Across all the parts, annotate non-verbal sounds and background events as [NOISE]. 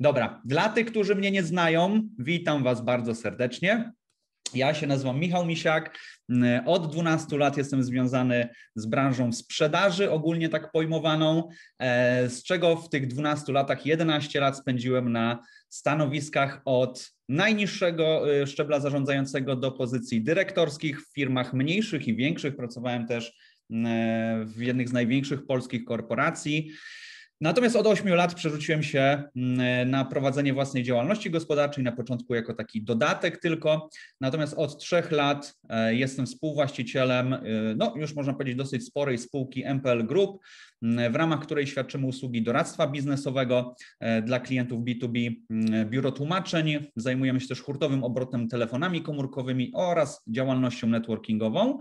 Dobra, dla tych, którzy mnie nie znają, witam Was bardzo serdecznie. Ja się nazywam Michał Misiak. Mm, od 12 lat jestem związany z branżą sprzedaży, ogólnie tak pojmowaną, e, z czego w tych 12 latach 11 lat spędziłem na stanowiskach od najniższego y, szczebla zarządzającego do pozycji dyrektorskich w firmach mniejszych i większych. Pracowałem też mm, e, w jednych z największych polskich korporacji. Natomiast od 8 lat przerzuciłem się mm, na prowadzenie własnej działalności gospodarczej, na początku jako taki dodatek tylko. Natomiast od 3 lat e, jestem współwłaścicielem, e, no już można powiedzieć, dosyć sporej spółki MPL Group, mm, w ramach której świadczymy usługi doradztwa biznesowego e, dla klientów B2B, mm, biuro tłumaczeń. Zajmujemy się też hurtowym obrotem telefonami komórkowymi oraz działalnością networkingową.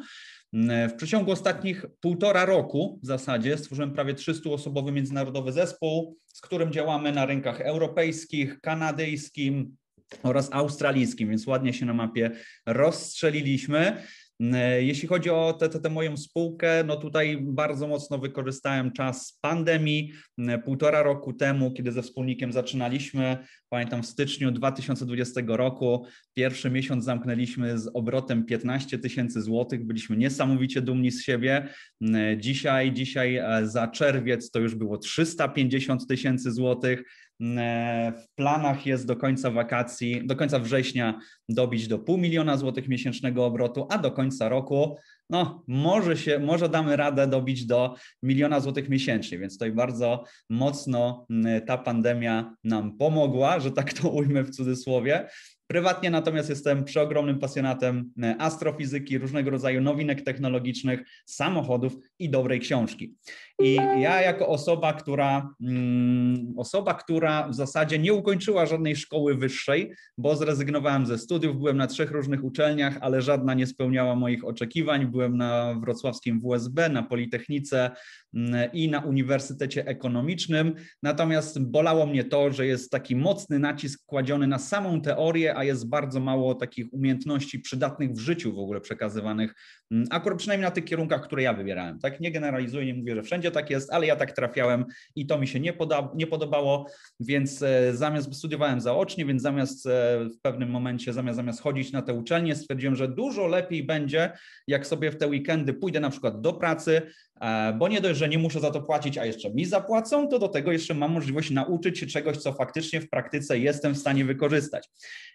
Mm, e, w przeciągu ostatnich półtora roku w zasadzie stworzyłem prawie 300-osobowy międzynarodowy zespół, z którym działamy na rynkach europejskich, kanadyjskim oraz australijskim, więc ładnie się na mapie rozstrzeliliśmy. E, jeśli chodzi o tę, moją spółkę, no tutaj bardzo mocno wykorzystałem czas pandemii. E, półtora roku temu, kiedy ze wspólnikiem zaczynaliśmy, pamiętam w styczniu 2020 roku, pierwszy miesiąc zamknęliśmy z obrotem 15 tysięcy złotych. Byliśmy niesamowicie dumni z siebie. E, dzisiaj, dzisiaj za czerwiec to już było 350 tysięcy złotych Mm, e, w planach jest do końca wakacji, do końca września dobić do pół miliona złotych miesięcznego obrotu, a do końca roku no, może się, może damy radę dobić do miliona złotych miesięcznie, więc tutaj bardzo mocno mm, ta pandemia nam pomogła, że tak to ujmę w cudzysłowie, Prywatnie natomiast jestem przeogromnym pasjonatem e, astrofizyki, różnego rodzaju nowinek technologicznych, samochodów i dobrej książki. I ja jako osoba, która, mm, osoba, która w zasadzie nie ukończyła żadnej szkoły wyższej, bo zrezygnowałem ze studiów, byłem na trzech różnych uczelniach, ale żadna nie spełniała moich oczekiwań. Byłem na wrocławskim WSB, na Politechnice mm, i na Uniwersytecie Ekonomicznym. Natomiast bolało mnie to, że jest taki mocny nacisk kładziony na samą teorię, a jest bardzo mało takich umiejętności przydatnych w życiu w ogóle przekazywanych, mm, akurat przynajmniej na tych kierunkach, które ja wybierałem. Tak, nie generalizuję, nie mówię, że wszędzie tak jest, ale ja tak trafiałem i to mi się nie, poda, nie podobało, więc e, zamiast studiowałem zaocznie, więc zamiast e, w pewnym momencie, zamiast, zamiast chodzić na te uczelnie, stwierdziłem, że dużo lepiej będzie, jak sobie w te weekendy pójdę na przykład do pracy, E, bo nie dość, że nie muszę za to płacić, a jeszcze mi zapłacą, to do tego jeszcze mam możliwość nauczyć się czegoś, co faktycznie w praktyce jestem w stanie wykorzystać.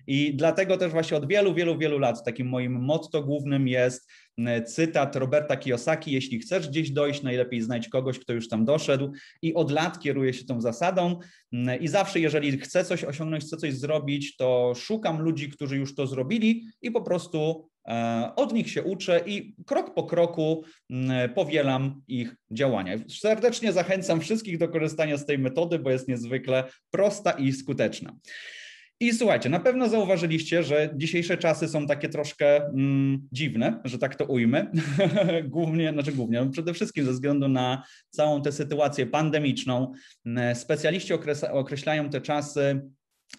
I dlatego też właśnie od wielu, wielu, wielu lat takim moim motto głównym jest e, cytat Roberta Kiyosaki, jeśli chcesz gdzieś dojść, najlepiej znajdź kogoś, kto już tam doszedł i od lat kieruję się tą zasadą e, i zawsze jeżeli chcę coś osiągnąć, chcę coś zrobić, to szukam ludzi, którzy już to zrobili i po prostu E, od nich się uczę i krok po kroku mm, powielam ich działania. Serdecznie zachęcam wszystkich do korzystania z tej metody, bo jest niezwykle prosta i skuteczna. I słuchajcie, na pewno zauważyliście, że dzisiejsze czasy są takie troszkę mm, dziwne, że tak to ujmę. [LAUGHS] głównie, znaczy głównie, no przede wszystkim ze względu na całą tę sytuację pandemiczną. Mm, specjaliści określają te czasy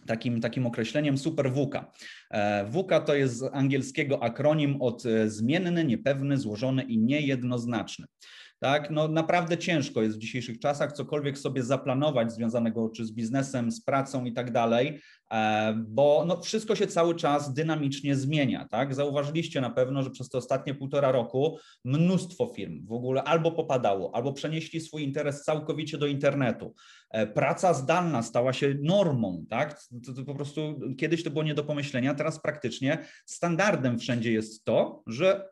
takim, takim określeniem super VUCA. VUCA e, to jest z angielskiego akronim od e, zmienny, niepewny, złożony i niejednoznaczny. Tak, no naprawdę ciężko jest w dzisiejszych czasach cokolwiek sobie zaplanować związanego czy z biznesem, z pracą i tak dalej. E, bo no, wszystko się cały czas dynamicznie zmienia. Tak? Zauważyliście na pewno, że przez te ostatnie półtora roku mnóstwo firm w ogóle albo popadało, albo przenieśli swój interes całkowicie do internetu. E, praca zdalna stała się normą. Tak? To, to po prostu kiedyś to było nie do pomyślenia, teraz praktycznie standardem wszędzie jest to, że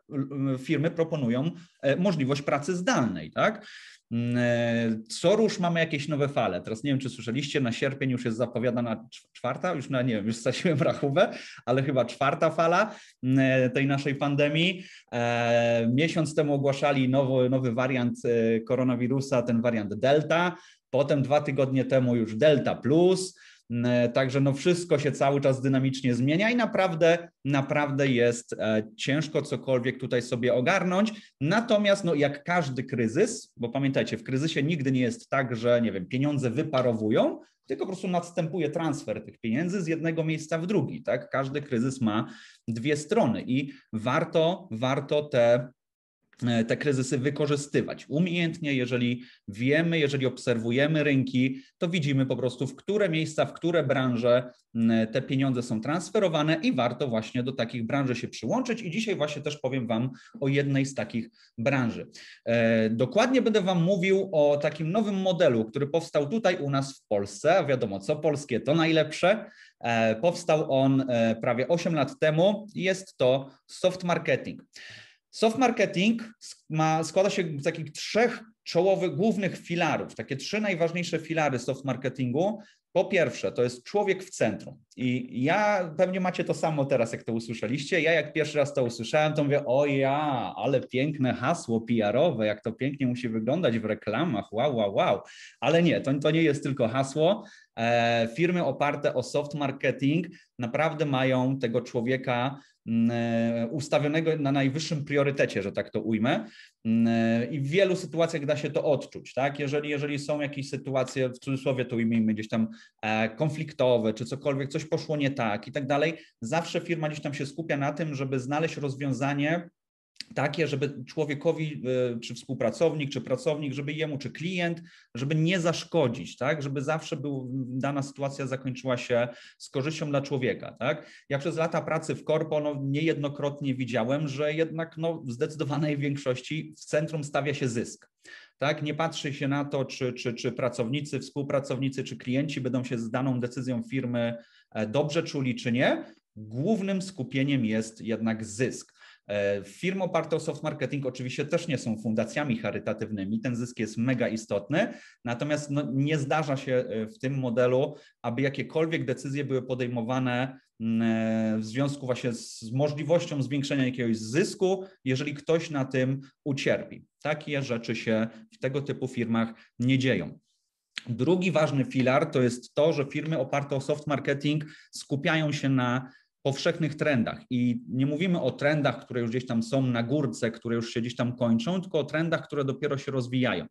firmy proponują e, możliwość pracy zdalnej. Tak? Mm, e, co rusz mamy jakieś nowe fale. Teraz nie wiem, czy słyszeliście, na sierpień już jest zapowiadana czwarta, już na nie wiem, już straciłem rachubę, ale chyba czwarta fala mm, e, tej naszej pandemii. E, miesiąc temu ogłaszali nowy, nowy wariant koronawirusa, ten wariant Delta. Potem dwa tygodnie temu już Delta Plus E, także no wszystko się cały czas dynamicznie zmienia i naprawdę, naprawdę jest e, ciężko cokolwiek tutaj sobie ogarnąć. Natomiast no jak każdy kryzys, bo pamiętajcie, w kryzysie nigdy nie jest tak, że nie wiem, pieniądze wyparowują, tylko po prostu następuje transfer tych pieniędzy z jednego miejsca w drugi. Tak? Każdy kryzys ma dwie strony i warto, warto te E, te kryzysy wykorzystywać. Umiejętnie, jeżeli wiemy, jeżeli obserwujemy rynki, to widzimy po prostu, w które miejsca, w które branże te pieniądze są transferowane i warto właśnie do takich branży się przyłączyć. I dzisiaj właśnie też powiem Wam o jednej z takich branży. E, dokładnie będę Wam mówił o takim nowym modelu, który powstał tutaj u nas w Polsce. A wiadomo, co polskie to najlepsze. E, powstał on prawie 8 lat temu. Jest to soft marketing. Soft marketing ma, składa się z takich trzech czołowych, głównych filarów, takie trzy najważniejsze filary soft marketingu. Po pierwsze, to jest człowiek w centrum. I ja, pewnie macie to samo teraz, jak to usłyszeliście. Ja jak pierwszy raz to usłyszałem, to mówię, o ja, ale piękne hasło PR-owe, jak to pięknie musi wyglądać w reklamach, wow, wow, wow. Ale nie, to, to nie jest tylko hasło. E, firmy oparte o soft marketing naprawdę mają tego człowieka mm, e, ustawionego na najwyższym priorytecie, że tak to ujmę. Mm, e, I w wielu sytuacjach da się to odczuć. Tak? Jeżeli, jeżeli są jakieś sytuacje, w cudzysłowie to ujmijmy, gdzieś tam konfliktowe, czy cokolwiek, coś poszło nie tak i tak dalej, zawsze firma gdzieś tam się skupia na tym, żeby znaleźć rozwiązanie, takie, żeby człowiekowi, e, czy współpracownik, czy pracownik, żeby jemu, czy klient, żeby nie zaszkodzić, tak? Żeby zawsze był, dana sytuacja zakończyła się z korzyścią dla człowieka, tak? Ja przez lata pracy w korpo no, niejednokrotnie widziałem, że jednak no, w zdecydowanej większości w centrum stawia się zysk. Tak? Nie patrzy się na to, czy, czy, czy pracownicy, współpracownicy, czy klienci będą się z daną decyzją firmy e, dobrze czuli, czy nie. Głównym skupieniem jest jednak zysk. E, firmy oparte o soft marketing oczywiście też nie są fundacjami charytatywnymi, ten zysk jest mega istotny, natomiast no, nie zdarza się e, w tym modelu, aby jakiekolwiek decyzje były podejmowane mm, e, w związku właśnie z możliwością zwiększenia jakiegoś zysku, jeżeli ktoś na tym ucierpi. Takie rzeczy się w tego typu firmach nie dzieją. Drugi ważny filar to jest to, że firmy oparte o soft marketing skupiają się na powszechnych trendach. I nie mówimy o trendach, które już gdzieś tam są na górce, które już się gdzieś tam kończą, tylko o trendach, które dopiero się rozwijają.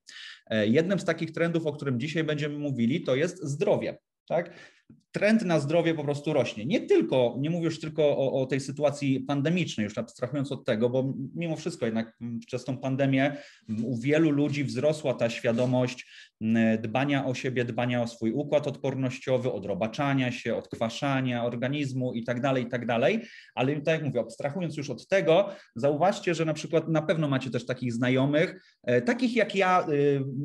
E, jednym z takich trendów, o którym dzisiaj będziemy mówili, to jest zdrowie. Tak? Trend na zdrowie po prostu rośnie. Nie tylko, nie mówię już tylko o, o tej sytuacji pandemicznej, już abstrahując od tego, bo mimo wszystko jednak przez tą pandemię u wielu ludzi wzrosła ta świadomość dbania o siebie, dbania o swój układ odpornościowy, odkwaszania organizmu się, tak dalej, organizmu itd., itd. Ale tak jak mówię, abstrahując już od tego, zauważcie, że na przykład na pewno macie też takich znajomych, e, takich jak ja e,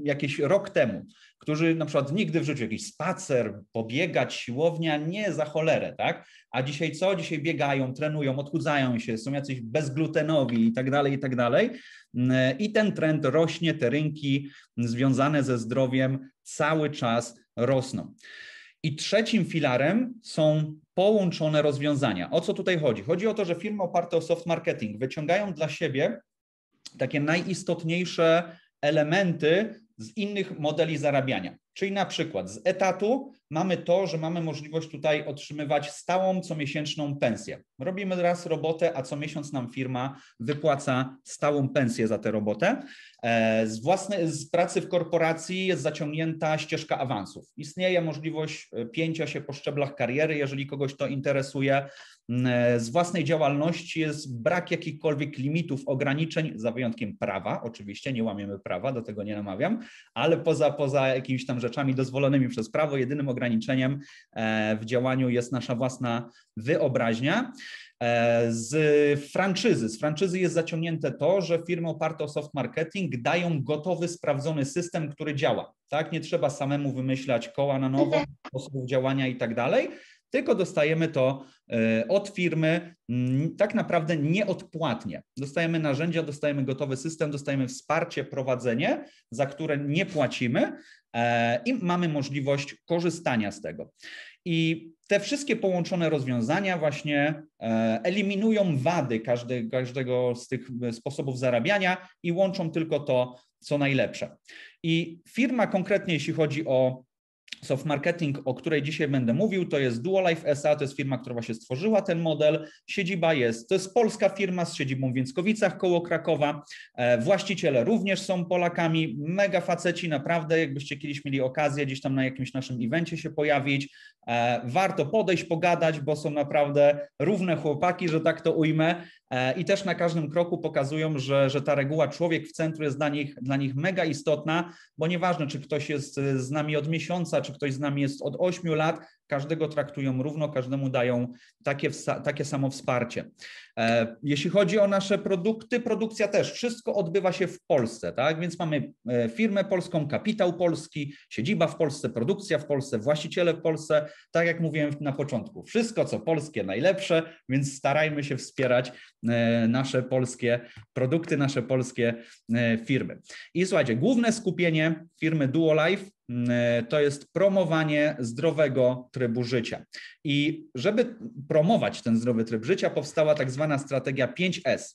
jakiś rok temu, którzy na przykład nigdy w życiu jakiś spacer, pobiegać, siłownia, nie za cholerę, tak? A dzisiaj co? Dzisiaj biegają, trenują, odchudzają się, są jacyś bezglutenowi i tak dalej, i tak dalej. Yy, I ten trend rośnie, te rynki związane ze zdrowiem cały czas rosną. I trzecim filarem są połączone rozwiązania. O co tutaj chodzi? Chodzi o to, że firmy oparte o soft marketing wyciągają dla siebie takie najistotniejsze elementy z innych modeli zarabiania. Czyli na przykład z etatu mamy to, że mamy możliwość tutaj otrzymywać stałą comiesięczną pensję. Robimy raz robotę, a co miesiąc nam firma wypłaca stałą pensję za tę robotę. E, z, własnej, z pracy w korporacji jest zaciągnięta ścieżka awansów. Istnieje możliwość e, pięcia się po szczeblach kariery, jeżeli kogoś to interesuje. Mm, e, z własnej działalności jest brak jakichkolwiek limitów, ograniczeń, za wyjątkiem prawa. Oczywiście nie łamiemy prawa, do tego nie namawiam, ale poza, poza jakimiś tam rzeczami dozwolonymi przez prawo, jedynym ograniczeniem e, w działaniu jest nasza własna wyobraźnia. E, z franczyzy. Z franczyzy jest zaciągnięte to, że firmy oparte o soft marketing dają gotowy, sprawdzony system, który działa. Tak, nie trzeba samemu wymyślać koła na nowo, mhm. sposobów działania i tak dalej, tylko dostajemy to e, od firmy mm, tak naprawdę nieodpłatnie. Dostajemy narzędzia, dostajemy gotowy system, dostajemy wsparcie, prowadzenie, za które nie płacimy e, i mamy możliwość korzystania z tego. I te wszystkie połączone rozwiązania właśnie e, eliminują wady każdego z tych sposobów zarabiania i łączą tylko to, co najlepsze. I firma konkretnie, jeśli chodzi o Soft marketing, o której dzisiaj będę mówił, to jest Duolife SA, to jest firma, która właśnie stworzyła ten model. Siedziba jest, to jest polska firma z siedzibą w Więckowicach koło Krakowa. E, właściciele również są Polakami, mega faceci, naprawdę, jakbyście kiedyś mieli okazję gdzieś tam na jakimś naszym evencie się pojawić, e, warto podejść, pogadać, bo są naprawdę równe chłopaki, że tak to ujmę. E, I też na każdym kroku pokazują, że, że ta reguła człowiek w centrum jest dla nich, dla nich mega istotna, bo nieważne, czy ktoś jest z nami od miesiąca, czy ktoś z nami jest od 8 lat, każdego traktują równo, każdemu dają takie, takie samo wsparcie. E, jeśli chodzi o nasze produkty, produkcja też, wszystko odbywa się w Polsce, tak? Więc mamy e, firmę polską, kapitał polski, siedziba w Polsce, produkcja w Polsce, właściciele w Polsce, tak jak mówiłem na początku, wszystko co polskie najlepsze, więc starajmy się wspierać e, nasze polskie produkty, nasze polskie firmy. I słuchajcie, główne skupienie firmy DuoLife mm, to jest promowanie zdrowego trybu życia. I żeby promować ten zdrowy tryb życia, powstała tak zwana strategia 5S.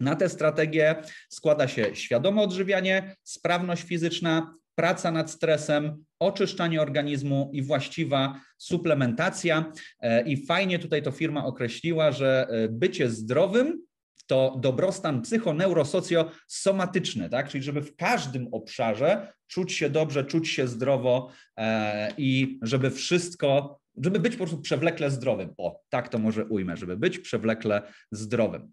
Na tę strategię składa się świadome odżywianie, sprawność fizyczna, praca nad stresem, oczyszczanie organizmu i właściwa suplementacja. E, I fajnie tutaj to firma określiła, że e, bycie zdrowym to dobrostan psychoneurosocjosomatyczny, tak? czyli żeby w każdym obszarze czuć się dobrze, czuć się zdrowo e, i żeby wszystko żeby być po prostu przewlekle zdrowym. O, tak to może ujmę, żeby być przewlekle zdrowym.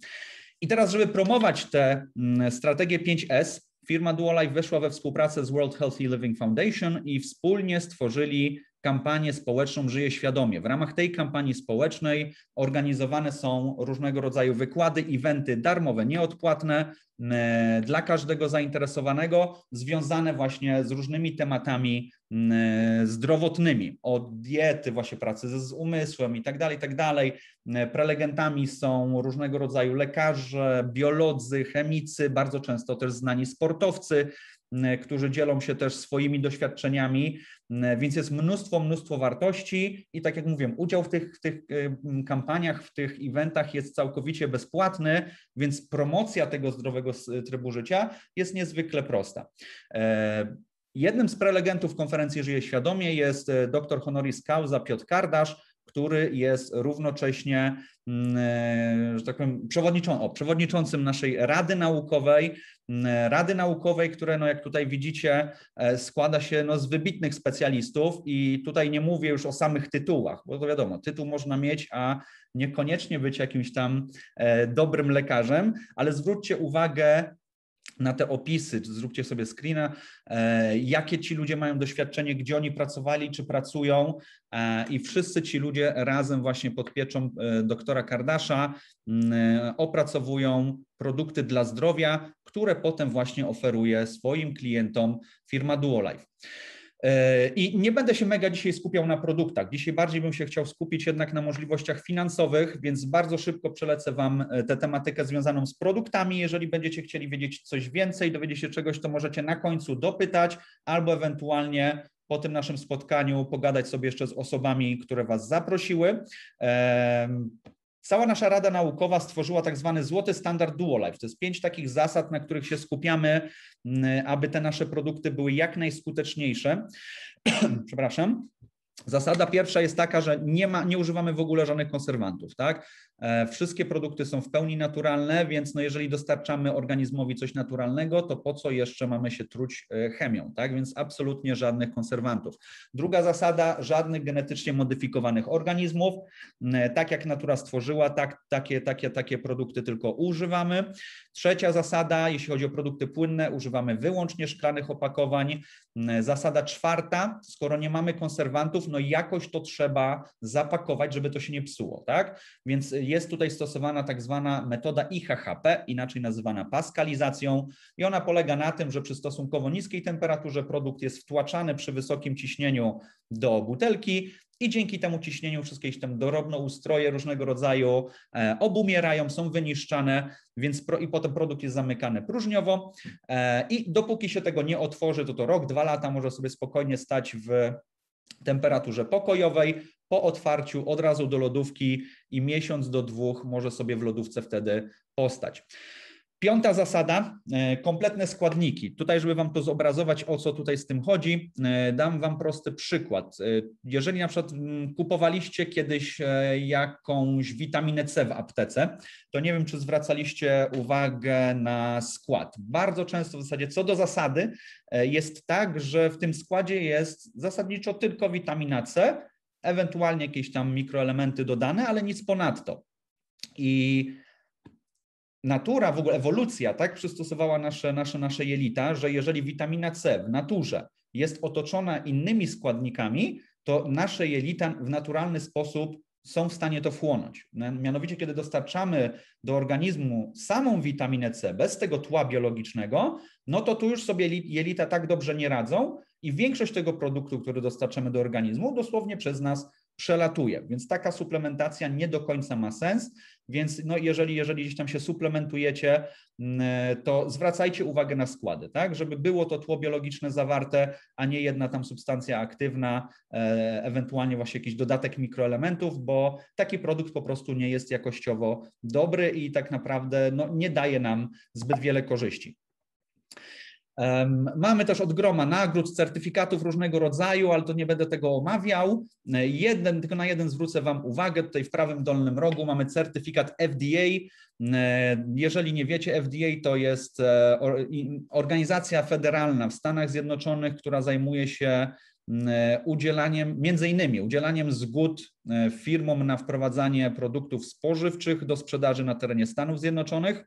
I teraz, żeby promować tę mm, strategię 5S, firma Duolife weszła we współpracę z World Healthy Living Foundation i wspólnie stworzyli kampanię społeczną Żyje Świadomie. W ramach tej kampanii społecznej organizowane są różnego rodzaju wykłady, eventy darmowe, nieodpłatne mm, dla każdego zainteresowanego, związane właśnie z różnymi tematami E, zdrowotnymi, od diety, właśnie pracy z umysłem i tak dalej, tak dalej. E, prelegentami są różnego rodzaju lekarze, biolodzy, chemicy, bardzo często też znani sportowcy, e, którzy dzielą się też swoimi doświadczeniami, więc jest mnóstwo, mnóstwo wartości i tak jak mówiłem, udział w tych, w tych kampaniach, w tych eventach jest całkowicie bezpłatny, więc promocja tego zdrowego trybu życia jest niezwykle prosta. Jednym z prelegentów konferencji Żyje Świadomie jest e, doktor honoris causa Piotr Kardasz, który jest równocześnie, mm, e, że tak powiem, przewodniczą, o, przewodniczącym naszej Rady Naukowej, mm, e, Rady Naukowej, które, no jak tutaj widzicie, składa się no, z wybitnych specjalistów i tutaj nie mówię już o samych tytułach, bo to wiadomo, tytuł można mieć, a niekoniecznie być jakimś tam dobrym lekarzem, ale zwróćcie uwagę na te opisy, zróbcie sobie screena, e, jakie ci ludzie mają doświadczenie, gdzie oni pracowali, czy pracują e, i wszyscy ci ludzie razem właśnie pod pieczą e, doktora Kardasza opracowują produkty dla zdrowia, które potem właśnie oferuje swoim klientom firma DuoLife. E, I nie będę się mega dzisiaj skupiał na produktach. Dzisiaj bardziej bym się chciał skupić jednak na możliwościach finansowych, więc bardzo szybko przelecę Wam e, tę tematykę związaną z produktami. Jeżeli będziecie chcieli wiedzieć coś więcej, dowiedzieć się czegoś, to możecie na końcu dopytać albo ewentualnie po tym naszym spotkaniu pogadać sobie jeszcze z osobami, które Was zaprosiły. Cała nasza Rada Naukowa stworzyła tak zwany złoty standard Life. To jest pięć takich zasad, na których się skupiamy, mm, aby te nasze produkty były jak najskuteczniejsze. [CLEARS THROAT] Przepraszam. Zasada pierwsza jest taka, że nie, ma, nie używamy w ogóle żadnych konserwantów. Tak? E, wszystkie produkty są w pełni naturalne, więc no jeżeli dostarczamy organizmowi coś naturalnego, to po co jeszcze mamy się truć e, chemią, tak? Więc absolutnie żadnych konserwantów. Druga zasada, żadnych genetycznie modyfikowanych organizmów. E, tak jak natura stworzyła, tak, takie, takie, takie produkty tylko używamy. Trzecia zasada, jeśli chodzi o produkty płynne, używamy wyłącznie szklanych opakowań. Zasada czwarta, skoro nie mamy konserwantów, no jakoś to trzeba zapakować, żeby to się nie psuło, tak? Więc jest tutaj stosowana tak zwana metoda IHHP, inaczej nazywana paskalizacją i ona polega na tym, że przy stosunkowo niskiej temperaturze produkt jest wtłaczany przy wysokim ciśnieniu do butelki i dzięki temu ciśnieniu wszystkie jakieś tam drobnoustroje różnego rodzaju e, obumierają, są wyniszczane, więc pro, i potem produkt jest zamykany próżniowo e, i dopóki się tego nie otworzy, to to rok, dwa lata może sobie spokojnie stać w temperaturze pokojowej, po otwarciu od razu do lodówki i miesiąc do dwóch może sobie w lodówce wtedy postać. Piąta zasada, e, kompletne składniki. Tutaj, żeby Wam to zobrazować, o co tutaj z tym chodzi, e, dam Wam prosty przykład. E, jeżeli na przykład mm, kupowaliście kiedyś jakąś witaminę C w aptece, to nie wiem, czy zwracaliście uwagę na skład. Bardzo często w zasadzie co do zasady jest tak, że w tym składzie jest zasadniczo tylko witamina C, ewentualnie jakieś tam mikroelementy dodane, ale nic ponadto. I natura, w ogóle ewolucja tak przystosowała nasze, nasze, nasze jelita, że jeżeli witamina C w naturze jest otoczona innymi składnikami, to nasze jelita w naturalny sposób są w stanie to wchłonąć. Mianowicie, kiedy dostarczamy do organizmu samą witaminę C bez tego tła biologicznego, no to tu już sobie jelita tak dobrze nie radzą i większość tego produktu, który dostarczamy do organizmu, dosłownie przez nas przelatuje. Więc taka suplementacja nie do końca ma sens. Więc no jeżeli, jeżeli gdzieś tam się suplementujecie, mm, to zwracajcie uwagę na składy, tak? Żeby było to tło biologiczne zawarte, a nie jedna tam substancja aktywna, e, ewentualnie właśnie jakiś dodatek mikroelementów, bo taki produkt po prostu nie jest jakościowo dobry i tak naprawdę no, nie daje nam zbyt wiele korzyści. Mamy też od groma nagród, certyfikatów różnego rodzaju, ale to nie będę tego omawiał. E, jeden, tylko na jeden zwrócę Wam uwagę. Tutaj w prawym dolnym rogu mamy certyfikat FDA. E, jeżeli nie wiecie, FDA to jest e, organizacja federalna w Stanach Zjednoczonych, która zajmuje się udzielaniem, między innymi udzielaniem zgód firmom na wprowadzanie produktów spożywczych do sprzedaży na terenie Stanów Zjednoczonych.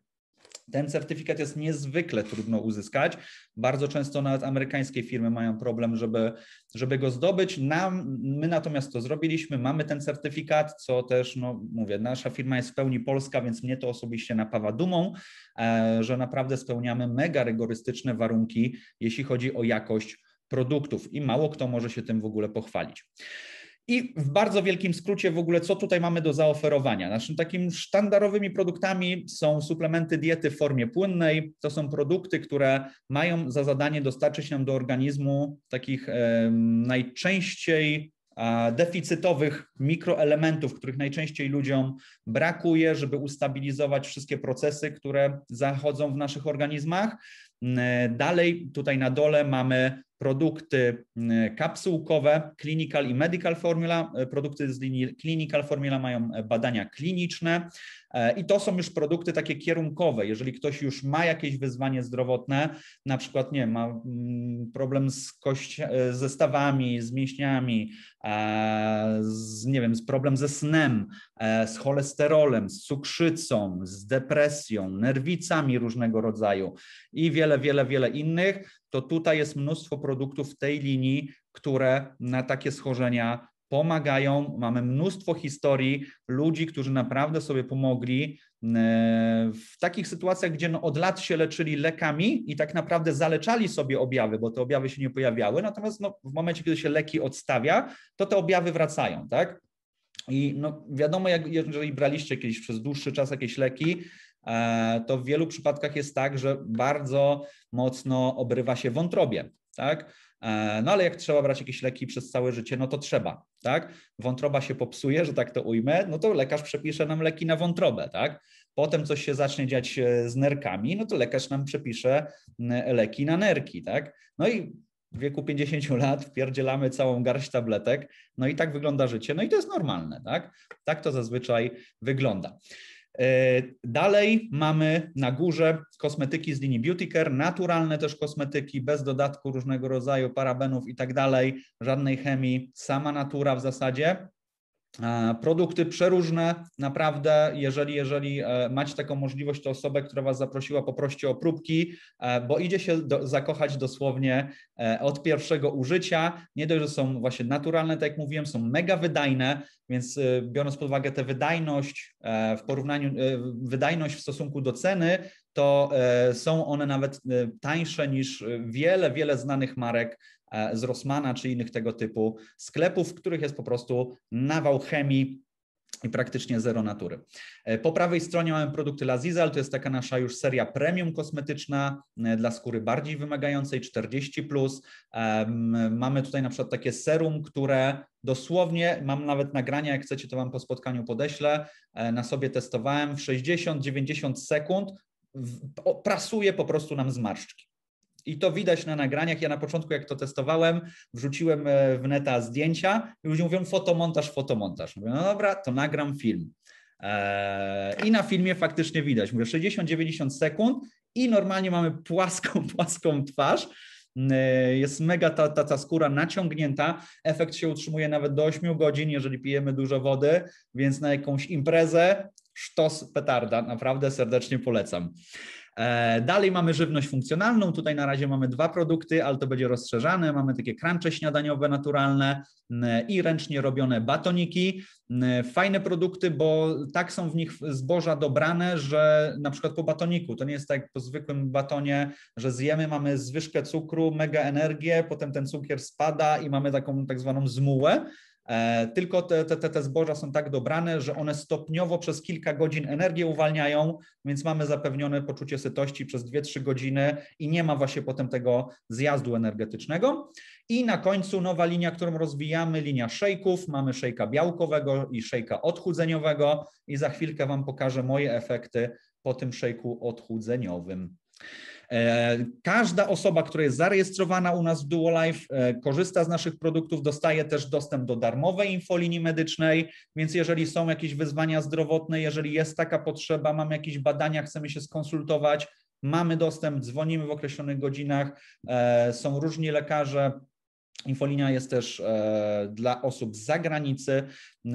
Ten certyfikat jest niezwykle trudno uzyskać. Bardzo często nawet amerykańskie firmy mają problem, żeby, żeby go zdobyć. Nam, my natomiast to zrobiliśmy, mamy ten certyfikat, co też, no mówię, nasza firma jest w pełni polska, więc mnie to osobiście napawa dumą, e, że naprawdę spełniamy mega rygorystyczne warunki, jeśli chodzi o jakość produktów i mało kto może się tym w ogóle pochwalić. I w bardzo wielkim skrócie w ogóle, co tutaj mamy do zaoferowania? Naszym takim sztandarowymi produktami są suplementy diety w formie płynnej. To są produkty, które mają za zadanie dostarczyć nam do organizmu takich najczęściej deficytowych mikroelementów, których najczęściej ludziom brakuje, żeby ustabilizować wszystkie procesy, które zachodzą w naszych organizmach. Dalej tutaj na dole mamy produkty mm, kapsułkowe, clinical i medical formula. E, produkty z linii clinical formula mają e, badania kliniczne, E, I to są już produkty takie kierunkowe. Jeżeli ktoś już ma jakieś wyzwanie zdrowotne, na przykład nie ma mm, problem z kości, e, ze stawami, z mięśniami, e, z, nie wiem, z problem ze snem, z cholesterolem, z cukrzycą, z depresją, nerwicami różnego rodzaju i wiele, wiele, wiele innych, to tutaj jest mnóstwo produktów w tej linii, które na takie schorzenia pomagają. Mamy mnóstwo historii ludzi, którzy naprawdę sobie pomogli e, w takich sytuacjach, gdzie no od lat się leczyli lekami i tak naprawdę zaleczali sobie objawy, bo te objawy się nie pojawiały. Natomiast no, w momencie, kiedy się leki odstawia, to te objawy wracają, tak? I no, wiadomo, jak, jeżeli braliście kiedyś przez dłuższy czas jakieś leki, e, to w wielu przypadkach jest tak, że bardzo mocno obrywa się wątrobie. Tak? E, no ale jak trzeba brać jakieś leki przez całe życie, no to trzeba, tak? Wątroba się popsuje, że tak to ujmę, no to lekarz przepisze nam leki na wątrobę, tak? Potem coś się zacznie dziać e, z nerkami, no to lekarz nam przepisze leki na nerki, tak? No i w wieku 50 lat wpierdzielamy całą garść tabletek, no i tak wygląda życie, no i to jest normalne, tak? Tak to zazwyczaj wygląda. E, dalej mamy na górze kosmetyki z linii Beauty Care, naturalne też kosmetyki, bez dodatku różnego rodzaju parabenów i tak dalej, żadnej chemii, sama natura w zasadzie. Produkty przeróżne, naprawdę, jeżeli, jeżeli e, macie taką możliwość, to osobę, która Was zaprosiła, poproście o próbki, e, bo idzie się do, zakochać dosłownie e, od pierwszego użycia. Nie dość, że są właśnie naturalne, tak jak mówiłem, są mega wydajne, więc biorąc pod uwagę tę wydajność w porównaniu, wydajność w stosunku do ceny, to są one nawet tańsze niż wiele, wiele znanych marek E, z Rossmana czy innych tego typu sklepów, w których jest po prostu nawał chemii i praktycznie zero natury. E, po prawej stronie mamy produkty Lazizal, to jest taka nasza już seria premium kosmetyczna e, dla skóry bardziej wymagającej, 40+. Plus. Mamy tutaj na przykład takie serum, które dosłownie, mam nawet nagrania, jak chcecie to Wam po spotkaniu podeślę, na sobie testowałem w 60-90 sekund, prasuje po prostu nam zmarszczki. I to widać na nagraniach. Ja na początku, jak to testowałem, wrzuciłem e, w neta zdjęcia i ludzie mówią fotomontaż, fotomontaż. Mówię, no dobra, to nagram film. E, I na filmie faktycznie widać, mówię 60-90 sekund i normalnie mamy płaską, [LAUGHS] płaską twarz. E, jest mega ta, ta, ta skóra naciągnięta. Efekt się utrzymuje nawet do 8 godzin, jeżeli pijemy dużo wody, więc na jakąś imprezę sztos petarda. Naprawdę serdecznie polecam. E, dalej mamy żywność funkcjonalną. Tutaj na razie mamy dwa produkty, ale to będzie rozszerzane. Mamy takie crunche śniadaniowe naturalne i ręcznie robione batoniki. Fajne produkty, bo tak są w nich zboża dobrane, że na przykład po batoniku, to nie jest tak jak po zwykłym batonie, że zjemy, mamy zwyżkę cukru, mega energię, potem ten cukier spada i mamy taką tak zwaną zmułę E, tylko te, te, te zboża są tak dobrane, że one stopniowo przez kilka godzin energię uwalniają, więc mamy zapewnione poczucie sytości przez 2-3 godziny i nie ma właśnie potem tego zjazdu energetycznego. I na końcu nowa linia, którą rozwijamy, linia szejków. Mamy szejka białkowego i szejka odchudzeniowego i za chwilkę Wam pokażę moje efekty po tym szejku odchudzeniowym. E, każda osoba, która jest zarejestrowana u nas w DuoLife, e, korzysta z naszych produktów, dostaje też dostęp do darmowej infolinii medycznej, więc jeżeli są jakieś wyzwania zdrowotne, jeżeli jest taka potrzeba, mamy jakieś badania, chcemy się skonsultować, mamy dostęp, dzwonimy w określonych godzinach, e, są różni lekarze, Infolinia jest też e, dla osób z zagranicy,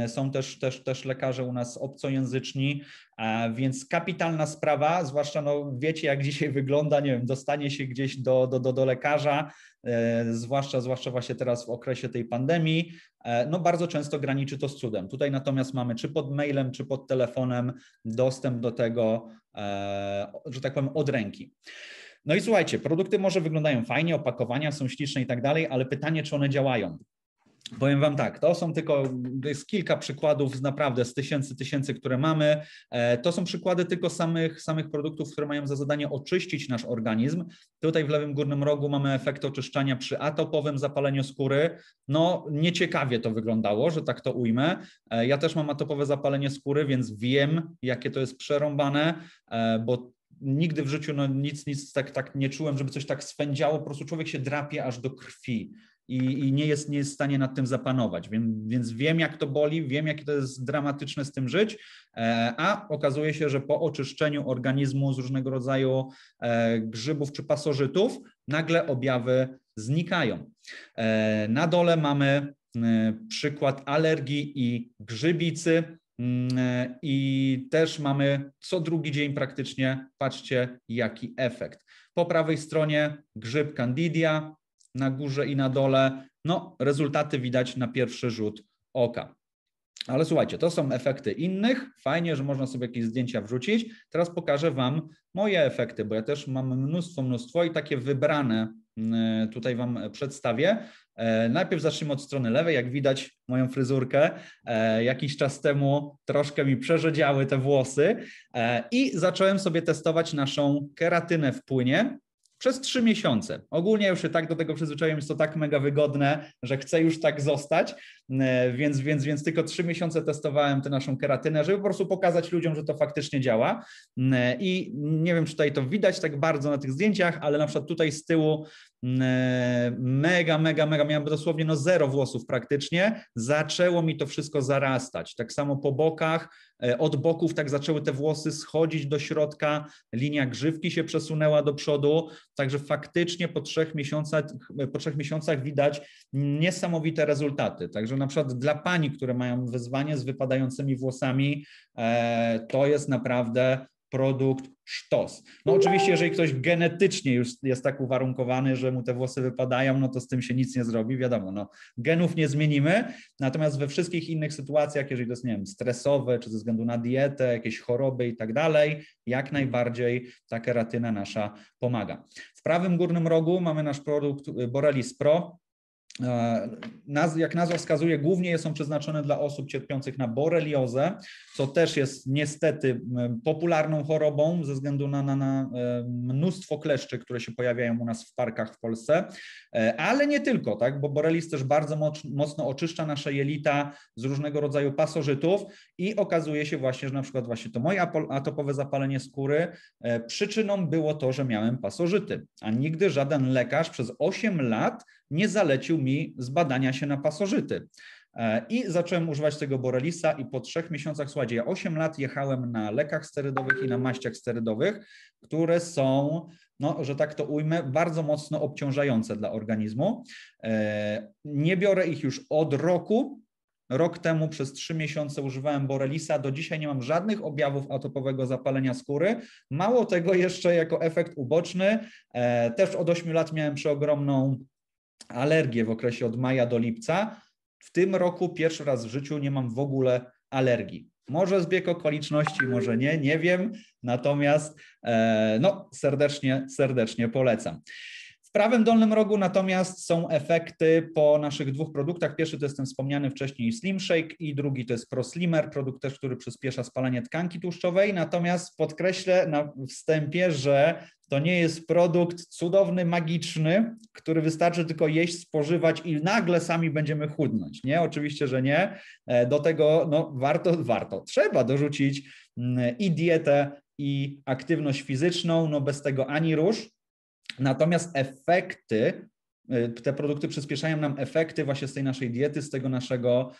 są też, też, też lekarze u nas obcojęzyczni, e, więc kapitalna sprawa, zwłaszcza no, wiecie jak dzisiaj wygląda, nie wiem, dostanie się gdzieś do, do, do, do lekarza, e, zwłaszcza, zwłaszcza właśnie teraz w okresie tej pandemii, no bardzo często graniczy to z cudem. Tutaj natomiast mamy czy pod mailem, czy pod telefonem dostęp do tego, że tak powiem, od ręki. No i słuchajcie, produkty może wyglądają fajnie, opakowania są śliczne i tak dalej, ale pytanie, czy one działają. Powiem Wam tak, to są tylko, to jest kilka przykładów z naprawdę z tysięcy, tysięcy, które mamy. E, to są przykłady tylko samych, samych produktów, które mają za zadanie oczyścić nasz organizm. Tutaj w lewym górnym rogu mamy efekt oczyszczania przy atopowym zapaleniu skóry. No nieciekawie to wyglądało, że tak to ujmę. E, ja też mam atopowe zapalenie skóry, więc wiem, jakie to jest przerąbane, e, bo nigdy w życiu no, nic, nic tak, tak nie czułem, żeby coś tak spędziało. po prostu człowiek się drapie aż do krwi i, i nie, jest, nie jest w stanie nad tym zapanować, więc, więc wiem jak to boli, wiem jakie to jest dramatyczne z tym żyć, e, a okazuje się, że po oczyszczeniu organizmu z różnego rodzaju e, grzybów czy pasożytów nagle objawy znikają. E, na dole mamy przykład alergii i grzybicy. Mm, e, I też mamy co drugi dzień praktycznie, patrzcie jaki efekt. Po prawej stronie grzyb Candidia, na górze i na dole. No, rezultaty widać na pierwszy rzut oka. Ale słuchajcie, to są efekty innych. Fajnie, że można sobie jakieś zdjęcia wrzucić. Teraz pokażę Wam moje efekty, bo ja też mam mnóstwo, mnóstwo i takie wybrane mm, e, tutaj Wam przedstawię. E, najpierw zacznijmy od strony lewej. Jak widać moją fryzurkę, e, jakiś czas temu troszkę mi przerzedziały te włosy e, i zacząłem sobie testować naszą keratynę w płynie przez trzy miesiące. Ogólnie już się tak do tego przyzwyczaiłem, jest to tak mega wygodne, że chcę już tak zostać. E, więc, więc, więc tylko trzy miesiące testowałem tę naszą keratynę, żeby po prostu pokazać ludziom, że to faktycznie działa. E, I nie wiem, czy tutaj to widać tak bardzo na tych zdjęciach, ale na przykład tutaj z tyłu e, mega, mega, mega, miałem dosłownie no zero włosów praktycznie, zaczęło mi to wszystko zarastać. Tak samo po bokach, od boków tak zaczęły te włosy schodzić do środka, linia grzywki się przesunęła do przodu, także faktycznie po trzech miesiącach, po trzech miesiącach widać niesamowite rezultaty. Także na przykład dla pani, które mają wyzwanie z wypadającymi włosami, e, to jest naprawdę produkt sztos. No oczywiście, jeżeli ktoś genetycznie już jest tak uwarunkowany, że mu te włosy wypadają, no to z tym się nic nie zrobi, wiadomo, no genów nie zmienimy, natomiast we wszystkich innych sytuacjach, jeżeli to jest, nie wiem, stresowe, czy ze względu na dietę, jakieś choroby i tak dalej, jak najbardziej ta keratyna nasza pomaga. W prawym górnym rogu mamy nasz produkt Borelis Pro, E, jak nazwa wskazuje, głównie są przeznaczone dla osób cierpiących na boreliozę, co też jest niestety popularną chorobą ze względu na, na, na, e, mnóstwo kleszczy, które się pojawiają u nas w parkach w Polsce, e, ale nie tylko, tak? bo borelis też bardzo mocno oczyszcza nasze jelita z różnego rodzaju pasożytów i okazuje się właśnie, że na przykład właśnie to moje atopowe zapalenie skóry przyczyną było to, że miałem pasożyty, a nigdy żaden lekarz przez 8 lat nie zalecił mi zbadania się na pasożyty. E, I zacząłem używać tego borelisa i po trzech miesiącach, słuchajcie, ja 8 lat jechałem na lekach sterydowych i na maściach sterydowych, które są, no, że tak to ujmę, bardzo mocno obciążające dla organizmu. E, nie biorę ich już od roku, Rok temu przez trzy miesiące używałem borelisa, do dzisiaj nie mam żadnych objawów atopowego zapalenia skóry. Mało tego jeszcze jako efekt uboczny, e, też od 8 lat miałem przeogromną Alergię w okresie od maja do lipca. W tym roku pierwszy raz w życiu nie mam w ogóle alergii. Może zbieg okoliczności, może nie, nie wiem. Natomiast e, no, serdecznie, serdecznie polecam. W prawym dolnym rogu natomiast są efekty po naszych dwóch produktach. Pierwszy to jest ten wspomniany wcześniej Slim Shake i drugi to jest Pro Slimmer, produkt też, który przyspiesza spalanie tkanki tłuszczowej. Natomiast podkreślę na wstępie, że to nie jest produkt cudowny, magiczny, który wystarczy tylko jeść, spożywać i nagle sami będziemy chudnąć. Nie, oczywiście, że nie. E, do tego no, warto, warto, trzeba dorzucić mm, i dietę, i aktywność fizyczną, no bez tego ani rusz. Natomiast efekty Y, te produkty przyspieszają nam efekty właśnie z tej naszej diety, z tego naszego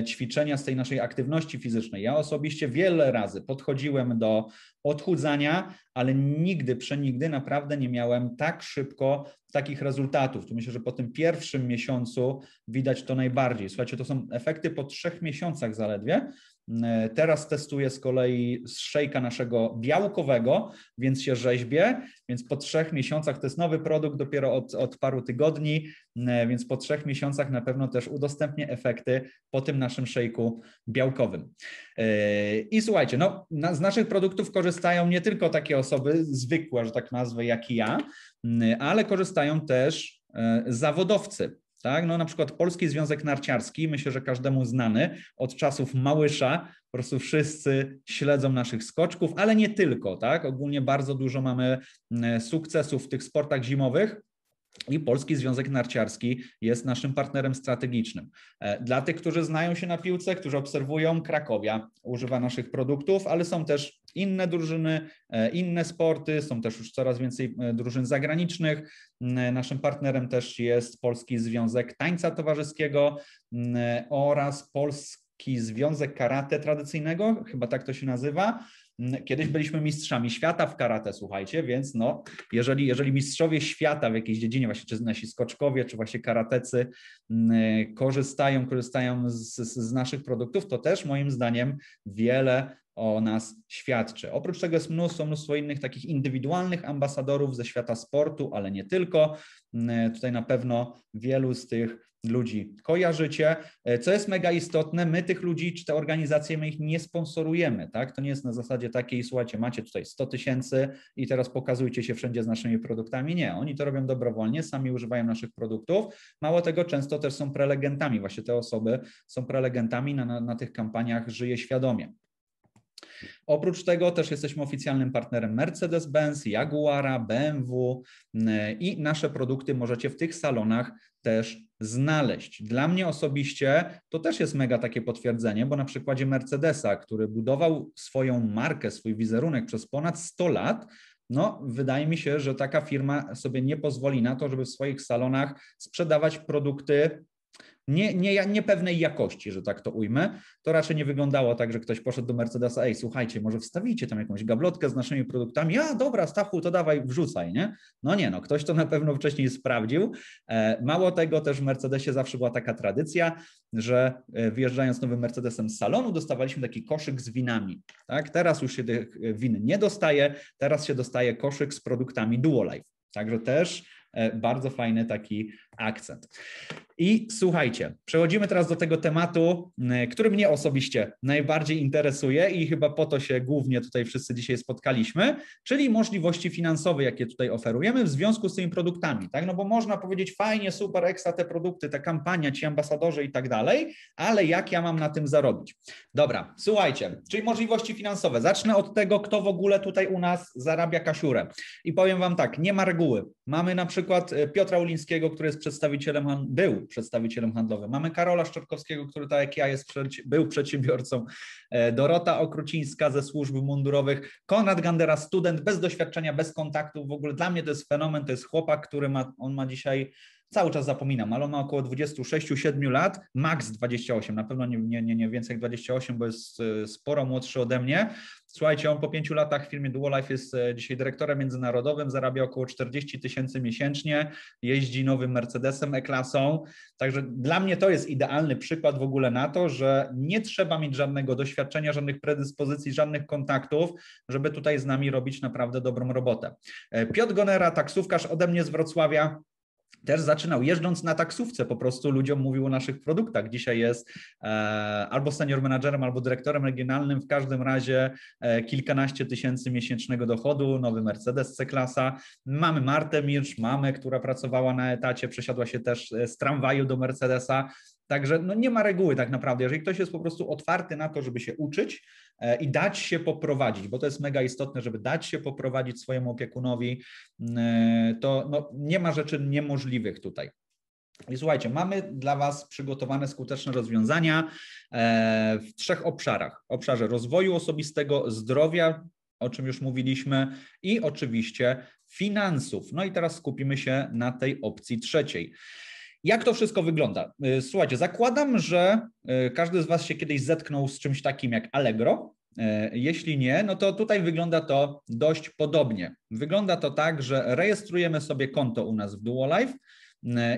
y, ćwiczenia, z tej naszej aktywności fizycznej. Ja osobiście wiele razy podchodziłem do odchudzania, ale nigdy, przenigdy naprawdę nie miałem tak szybko takich rezultatów. Tu myślę, że po tym pierwszym miesiącu widać to najbardziej. Słuchajcie, to są efekty po trzech miesiącach zaledwie, E, teraz testuję z kolei z szejka naszego białkowego, więc się rzeźbię, więc po trzech miesiącach, to jest nowy produkt dopiero od, od paru tygodni, e, więc po trzech miesiącach na pewno też udostępnię efekty po tym naszym szejku białkowym. E, I słuchajcie, no, z naszych produktów korzystają nie tylko takie osoby zwykłe, że tak nazwę, jak i ja, ale korzystają też zawodowcy. Tak? No, na przykład Polski Związek Narciarski, myślę, że każdemu znany od czasów Małysza, po prostu wszyscy śledzą naszych skoczków, ale nie tylko. Tak? Ogólnie bardzo dużo mamy mm, sukcesów w tych sportach zimowych. I Polski Związek Narciarski jest naszym partnerem strategicznym. E, dla tych, którzy znają się na piłce, którzy obserwują, Krakowia używa naszych produktów, ale są też inne drużyny, e, inne sporty, są też już coraz więcej e, drużyn zagranicznych. Naszym partnerem też jest Polski Związek Tańca Towarzyskiego oraz Polski Związek Karate Tradycyjnego, chyba tak to się nazywa. Kiedyś byliśmy mistrzami świata w karate, słuchajcie, więc no, jeżeli, jeżeli mistrzowie świata w jakiejś dziedzinie, właśnie czy nasi skoczkowie, czy właśnie karatecy korzystają, korzystają z, z naszych produktów, to też moim zdaniem wiele o nas świadczy. Oprócz tego jest mnóstwo, mnóstwo innych takich indywidualnych ambasadorów ze świata sportu, ale nie tylko. Tutaj na pewno wielu z tych ludzi kojarzycie. E, co jest mega istotne, my tych ludzi czy te organizacje, my ich nie sponsorujemy, tak? To nie jest na zasadzie takiej, słuchajcie, macie tutaj 100 tysięcy i teraz pokazujcie się wszędzie z naszymi produktami. Nie, oni to robią dobrowolnie, sami używają naszych produktów. Mało tego, często też są prelegentami, właśnie te osoby są prelegentami na, na, na tych kampaniach Żyje Świadomie. Oprócz tego też jesteśmy oficjalnym partnerem Mercedes-Benz, Jaguara, BMW y, i nasze produkty możecie w tych salonach też znaleźć. Dla mnie osobiście to też jest mega takie potwierdzenie, bo na przykładzie Mercedesa, który budował swoją markę, swój wizerunek przez ponad 100 lat, no, wydaje mi się, że taka firma sobie nie pozwoli na to, żeby w swoich salonach sprzedawać produkty nie, nie, niepewnej jakości, że tak to ujmę. To raczej nie wyglądało tak, że ktoś poszedł do Mercedesa, ej, słuchajcie, może wstawicie tam jakąś gablotkę z naszymi produktami, a dobra, Stachu, to dawaj, wrzucaj, nie? No nie, no, ktoś to na pewno wcześniej sprawdził. E, mało tego, też w Mercedesie zawsze była taka tradycja, że e, wyjeżdżając nowym Mercedesem z salonu, dostawaliśmy taki koszyk z winami, tak? Teraz już się tych win nie dostaje, teraz się dostaje koszyk z produktami Duolife. Także też e, bardzo fajny taki akcent. I słuchajcie, przechodzimy teraz do tego tematu, y, który mnie osobiście najbardziej interesuje i chyba po to się głównie tutaj wszyscy dzisiaj spotkaliśmy, czyli możliwości finansowe, jakie tutaj oferujemy w związku z tymi produktami, tak? No bo można powiedzieć fajnie, super, ekstra te produkty, ta kampania, ci ambasadorzy i tak dalej, ale jak ja mam na tym zarobić? Dobra, słuchajcie, czyli możliwości finansowe. Zacznę od tego, kto w ogóle tutaj u nas zarabia kasiurę. I powiem wam tak, nie ma reguły. Mamy na przykład y, Piotra Ulińskiego, który jest przedstawicielem, był przedstawicielem handlowym. Mamy Karola Szczotkowskiego, który tak jak ja jest, był przedsiębiorcą, e, Dorota Okrucińska ze służb mundurowych, Konrad Gandera, student bez doświadczenia, bez kontaktów. W ogóle dla mnie to jest fenomen, to jest chłopak, który ma, on ma dzisiaj cały czas zapominam, ale on ma około 26-7 lat, max 28, na pewno nie, nie, nie więcej jak 28, bo jest e, sporo młodszy ode mnie. Słuchajcie, on po pięciu latach w firmie Duolife jest e, dzisiaj dyrektorem międzynarodowym, zarabia około 40 tysięcy miesięcznie, jeździ nowym Mercedesem E-klasą. Także dla mnie to jest idealny przykład w ogóle na to, że nie trzeba mieć żadnego doświadczenia, żadnych predyspozycji, żadnych kontaktów, żeby tutaj z nami robić naprawdę dobrą robotę. E, Piotr Gonera, taksówkarz ode mnie z Wrocławia też zaczynał jeżdżąc na taksówce, po prostu ludziom mówił o naszych produktach. Dzisiaj jest e, albo senior menadżerem, albo dyrektorem regionalnym, w każdym razie e, kilkanaście tysięcy miesięcznego dochodu, nowy Mercedes C-klasa. Mamy Martę Mircz, mamę, która pracowała na etacie, przesiadła się też e, z tramwaju do Mercedesa. Także no nie ma reguły tak naprawdę. Jeżeli ktoś jest po prostu otwarty na to, żeby się uczyć e, i dać się poprowadzić, bo to jest mega istotne, żeby dać się poprowadzić swojemu opiekunowi, mm, e, to no nie ma rzeczy niemożliwych tutaj. I słuchajcie, mamy dla Was przygotowane skuteczne rozwiązania e, w trzech obszarach: obszarze rozwoju osobistego, zdrowia, o czym już mówiliśmy, i oczywiście finansów. No i teraz skupimy się na tej opcji trzeciej. Jak to wszystko wygląda? Y, słuchajcie, zakładam, że y, każdy z Was się kiedyś zetknął z czymś takim jak Allegro. Y, jeśli nie, no to tutaj wygląda to dość podobnie. Wygląda to tak, że rejestrujemy sobie konto u nas w DuoLife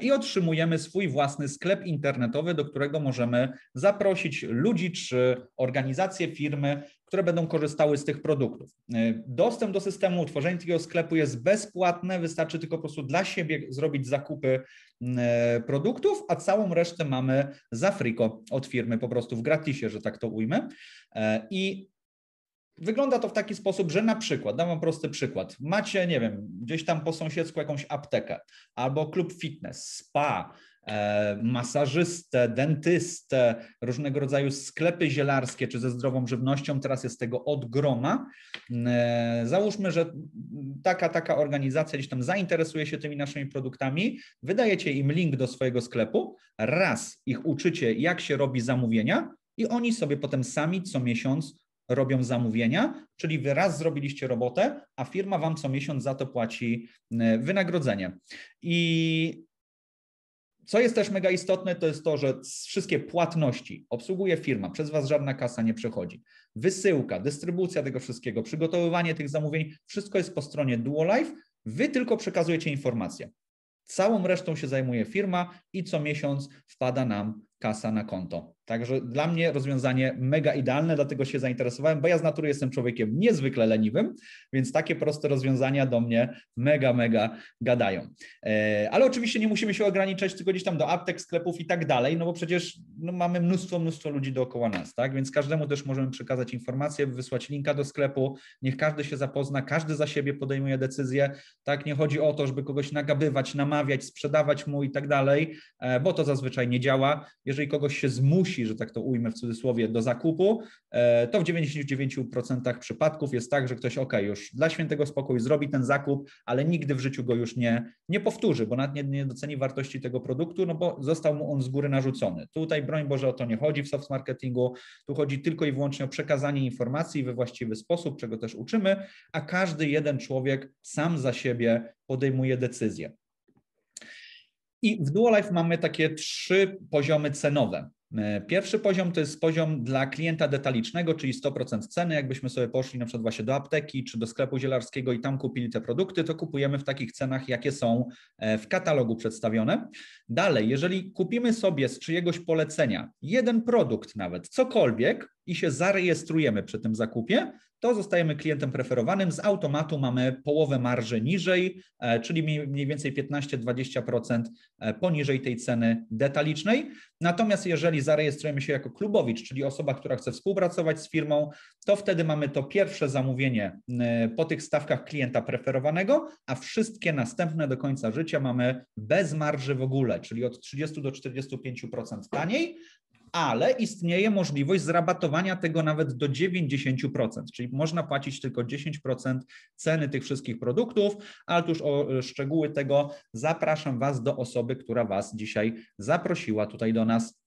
i otrzymujemy swój własny sklep internetowy, do którego możemy zaprosić ludzi czy organizacje, firmy, które będą korzystały z tych produktów. E, dostęp do systemu, utworzenie takiego sklepu jest bezpłatne, wystarczy tylko po prostu dla siebie zrobić zakupy e, produktów, a całą resztę mamy za friko od firmy, po prostu w gratisie, że tak to ujmę. E, I Wygląda to w taki sposób, że na przykład, dam Wam prosty przykład, macie, nie wiem, gdzieś tam po sąsiedzku jakąś aptekę albo klub fitness, spa, E, masażystę, dentystę, różnego rodzaju sklepy zielarskie czy ze zdrową żywnością. Teraz jest tego od mm, e, Załóżmy, że taka, taka organizacja gdzieś tam zainteresuje się tymi naszymi produktami, wydajecie im link do swojego sklepu, raz ich uczycie, jak się robi zamówienia i oni sobie potem sami co miesiąc robią zamówienia, czyli wy raz zrobiliście robotę, a firma wam co miesiąc za to płaci mm, wynagrodzenie. I co jest też mega istotne, to jest to, że wszystkie płatności obsługuje firma, przez Was żadna kasa nie przechodzi. Wysyłka, dystrybucja tego wszystkiego, przygotowywanie tych zamówień, wszystko jest po stronie DuoLife. Wy tylko przekazujecie informacje. Całą resztą się zajmuje firma i co miesiąc wpada nam kasa na konto. Także dla mnie rozwiązanie mega idealne, dlatego się zainteresowałem, bo ja z natury jestem człowiekiem niezwykle leniwym, więc takie proste rozwiązania do mnie mega, mega gadają. E, ale oczywiście nie musimy się ograniczać tylko gdzieś tam do aptek, sklepów i tak dalej, no bo przecież no, mamy mnóstwo, mnóstwo ludzi dookoła nas, tak? Więc każdemu też możemy przekazać informację, wysłać linka do sklepu, niech każdy się zapozna, każdy za siebie podejmuje decyzję, tak? Nie chodzi o to, żeby kogoś nagabywać, namawiać, sprzedawać mu i tak dalej, e, bo to zazwyczaj nie działa. Jeżeli jeżeli kogoś się zmusi, że tak to ujmę w cudzysłowie, do zakupu, e, to w 99% przypadków jest tak, że ktoś, ok, już dla świętego spokoju zrobi ten zakup, ale nigdy w życiu go już nie, nie powtórzy, bo nawet nie, nie doceni wartości tego produktu, no bo został mu on z góry narzucony. Tutaj, broń Boże, o to nie chodzi w soft marketingu, tu chodzi tylko i wyłącznie o przekazanie informacji we właściwy sposób, czego też uczymy, a każdy jeden człowiek sam za siebie podejmuje decyzję. I w Life mamy takie trzy poziomy cenowe. E, pierwszy poziom to jest poziom dla klienta detalicznego, czyli 100% ceny. Jakbyśmy sobie poszli na przykład właśnie do apteki czy do sklepu zielarskiego i tam kupili te produkty, to kupujemy w takich cenach, jakie są e, w katalogu przedstawione. Dalej, jeżeli kupimy sobie z czyjegoś polecenia jeden produkt nawet, cokolwiek i się zarejestrujemy przy tym zakupie, to zostajemy klientem preferowanym. Z automatu mamy połowę marży niżej, e, czyli mniej więcej 15-20% e, poniżej tej ceny detalicznej. Natomiast jeżeli zarejestrujemy się jako klubowicz, czyli osoba, która chce współpracować z firmą, to wtedy mamy to pierwsze zamówienie e, po tych stawkach klienta preferowanego, a wszystkie następne do końca życia mamy bez marży w ogóle, czyli od 30 do 45% taniej, ale istnieje możliwość zrabatowania tego nawet do 90%, czyli można płacić tylko 10% ceny tych wszystkich produktów, ale tuż o e, szczegóły tego zapraszam Was do osoby, która Was dzisiaj zaprosiła tutaj do nas.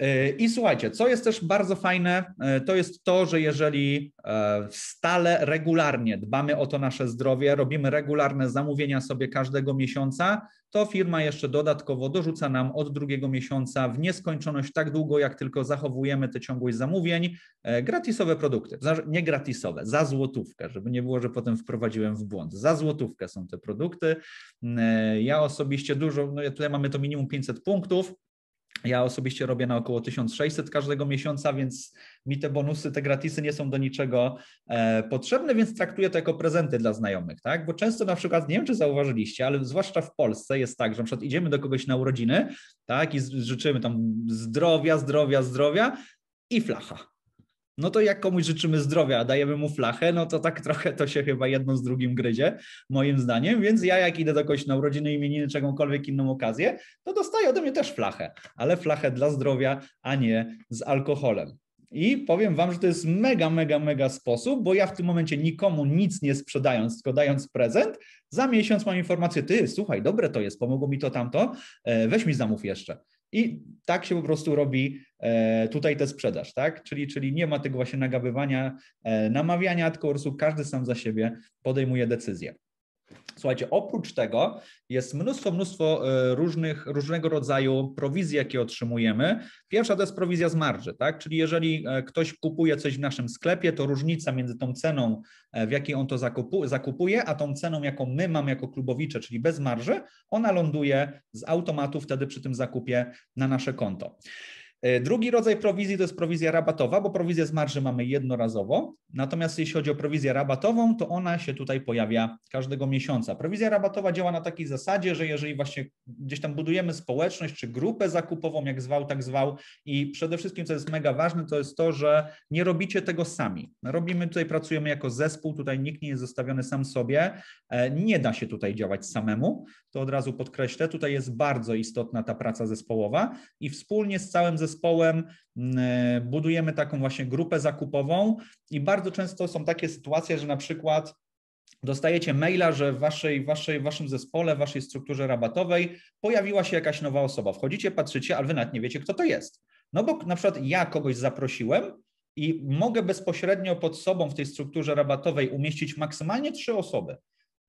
E, I słuchajcie, co jest też bardzo fajne, e, to jest to, że jeżeli e, stale, regularnie dbamy o to nasze zdrowie, robimy regularne zamówienia sobie każdego miesiąca, to firma jeszcze dodatkowo dorzuca nam od drugiego miesiąca w nieskończoność tak długo, jak tylko zachowujemy tę ciągłość zamówień, gratisowe produkty. Nie gratisowe, za złotówkę, żeby nie było, że potem wprowadziłem w błąd. Za złotówkę są te produkty. Ja osobiście dużo, no tutaj mamy to minimum 500 punktów. Ja osobiście robię na około 1600 każdego miesiąca, więc mi te bonusy, te gratisy nie są do niczego e, potrzebne, więc traktuję to jako prezenty dla znajomych, tak? Bo często na przykład, nie wiem czy zauważyliście, ale zwłaszcza w Polsce jest tak, że na przykład idziemy do kogoś na urodziny, tak? I życzymy tam zdrowia, zdrowia, zdrowia i flacha no to jak komuś życzymy zdrowia, dajemy mu flachę, no to tak trochę to się chyba jedno z drugim gryzie, moim zdaniem, więc ja jak idę do kogoś na urodziny, imieniny, czegokolwiek inną okazję, to dostaję ode mnie też flachę, ale flachę dla zdrowia, a nie z alkoholem. I powiem Wam, że to jest mega, mega, mega sposób, bo ja w tym momencie nikomu nic nie sprzedając, tylko dając prezent, za miesiąc mam informację, ty, słuchaj, dobre to jest, pomogło mi to, tamto, e, weź mi zamów jeszcze. I tak się po prostu robi e, tutaj tę sprzedaż, tak? Czyli, czyli nie ma tego właśnie nagabywania, e, namawiania, tylko po prostu każdy sam za siebie podejmuje decyzję. Słuchajcie, oprócz tego jest mnóstwo, mnóstwo e, różnych, różnego rodzaju prowizji, jakie otrzymujemy. Pierwsza to jest prowizja z marży, tak? Czyli jeżeli e, ktoś kupuje coś w naszym sklepie, to różnica między tą ceną, e, w jakiej on to zakupuje, a tą ceną, jaką my mamy jako klubowicze, czyli bez marży, ona ląduje z automatu wtedy przy tym zakupie na nasze konto. E, drugi rodzaj prowizji to jest prowizja rabatowa, bo prowizję z marży mamy jednorazowo. Natomiast jeśli chodzi o prowizję rabatową, to ona się tutaj pojawia każdego miesiąca. Prowizja rabatowa działa na takiej zasadzie, że jeżeli właśnie gdzieś tam budujemy społeczność czy grupę zakupową, jak zwał, tak zwał, i przede wszystkim, co jest mega ważne, to jest to, że nie robicie tego sami. Robimy tutaj, pracujemy jako zespół, tutaj nikt nie jest zostawiony sam sobie. E, nie da się tutaj działać samemu, to od razu podkreślę. Tutaj jest bardzo istotna ta praca zespołowa i wspólnie z całym zespołem, zespołem, e, budujemy taką właśnie grupę zakupową i bardzo często są takie sytuacje, że na przykład dostajecie maila, że w waszej, waszej, waszym zespole, waszej strukturze rabatowej pojawiła się jakaś nowa osoba. Wchodzicie, patrzycie, ale wy nawet nie wiecie, kto to jest. No bo na przykład ja kogoś zaprosiłem i mogę bezpośrednio pod sobą w tej strukturze rabatowej umieścić maksymalnie trzy osoby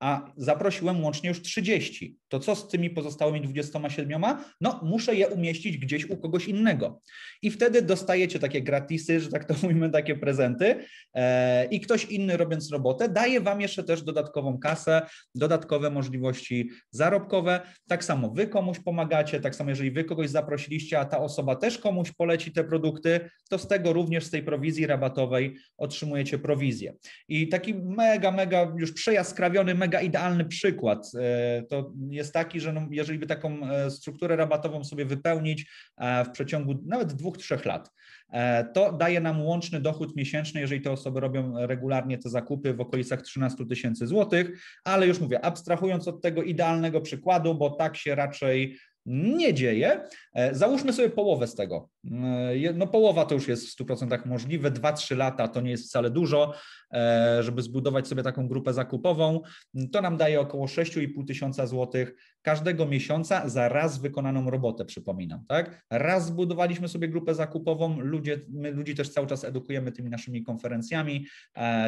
a zaprosiłem łącznie już 30. To co z tymi pozostałymi 27? No, muszę je umieścić gdzieś u kogoś innego. I wtedy dostajecie takie gratisy, że tak to [LAUGHS] mówimy, takie prezenty e, i ktoś inny robiąc robotę daje Wam jeszcze też dodatkową kasę, dodatkowe możliwości zarobkowe. Tak samo Wy komuś pomagacie, tak samo jeżeli Wy kogoś zaprosiliście, a ta osoba też komuś poleci te produkty, to z tego również z tej prowizji rabatowej otrzymujecie prowizję. I taki mega, mega już przejaskrawiony, mega mega idealny przykład. E, to jest taki, że no, jeżeli by taką e, strukturę rabatową sobie wypełnić e, w przeciągu nawet dwóch, trzech lat, to daje nam łączny dochód miesięczny, jeżeli te osoby robią regularnie te zakupy w okolicach 13 tysięcy złotych, ale już mówię, abstrahując od tego idealnego przykładu, bo tak się raczej nie dzieje. E, załóżmy sobie połowę z tego. E, no połowa to już jest w 100% możliwe, 2-3 lata to nie jest wcale dużo, e, żeby zbudować sobie taką grupę zakupową. To nam daje około 6,5 tysiąca złotych każdego miesiąca za raz wykonaną robotę, przypominam. Tak? Raz zbudowaliśmy sobie grupę zakupową, ludzie, my ludzi też cały czas edukujemy tymi naszymi konferencjami,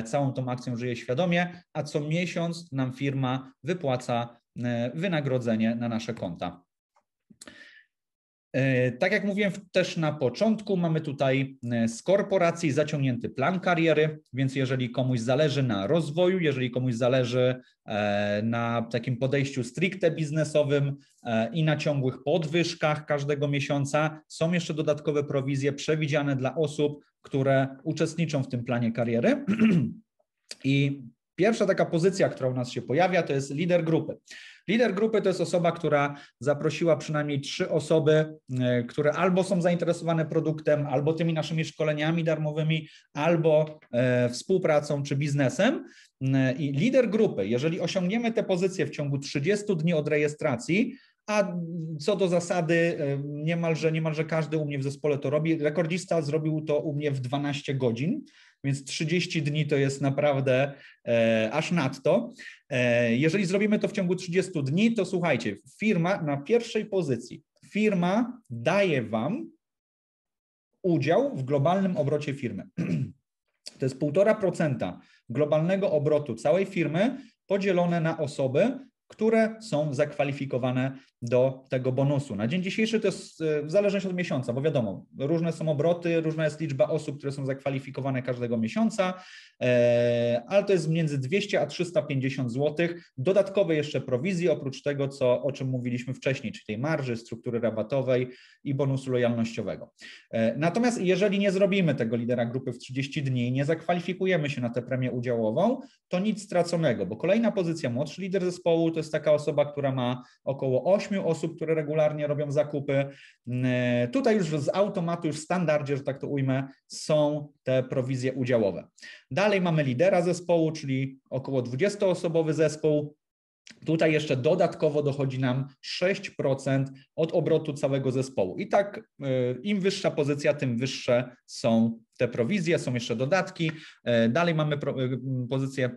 całą tą akcją żyje świadomie, a co miesiąc nam firma wypłaca wynagrodzenie na nasze konta. E, tak jak mówiłem też na początku, mamy tutaj e, z korporacji zaciągnięty plan kariery, więc jeżeli komuś zależy na rozwoju, jeżeli komuś zależy e, na takim podejściu stricte biznesowym i na ciągłych podwyżkach każdego miesiąca, są jeszcze dodatkowe prowizje przewidziane dla osób, które uczestniczą w tym planie kariery. [CLEARS THROAT] I Pierwsza taka pozycja, która u nas się pojawia, to jest lider grupy. Lider grupy to jest osoba, która zaprosiła przynajmniej trzy osoby, e, które albo są zainteresowane produktem, albo tymi naszymi szkoleniami darmowymi, albo e, współpracą czy biznesem. E, I lider grupy, jeżeli osiągniemy tę pozycję w ciągu 30 dni od rejestracji, a co do zasady, niemalże, niemalże każdy u mnie w zespole to robi. Rekordzista zrobił to u mnie w 12 godzin. Więc 30 dni to jest naprawdę e, aż nadto. E, jeżeli zrobimy to w ciągu 30 dni, to słuchajcie, firma na pierwszej pozycji, firma daje Wam udział w globalnym obrocie firmy. [CLEARS THROAT] To jest 1,5% globalnego obrotu całej firmy podzielone na osoby, które są zakwalifikowane do tego bonusu. Na dzień dzisiejszy to jest e, w zależności od miesiąca, bo wiadomo, różne są obroty, różna jest liczba osób, które są zakwalifikowane każdego miesiąca, e, ale to jest między 200 a 350 zł. Dodatkowe jeszcze prowizje, oprócz tego, co, o czym mówiliśmy wcześniej, czyli tej marży, struktury rabatowej i bonusu lojalnościowego. E, natomiast jeżeli nie zrobimy tego lidera grupy w 30 dni i nie zakwalifikujemy się na tę premię udziałową, to nic straconego, bo kolejna pozycja młodszy lider zespołu to jest taka osoba, która ma około 8 osób, które regularnie robią zakupy. Mm, e, tutaj już z automatu, już w standardzie, że tak to ujmę, są te prowizje udziałowe. Dalej mamy lidera zespołu, czyli około 20-osobowy zespół. Tutaj jeszcze dodatkowo dochodzi nam 6% od obrotu całego zespołu. I tak e, im wyższa pozycja, tym wyższe są te prowizje, są jeszcze dodatki. E, dalej mamy pozycję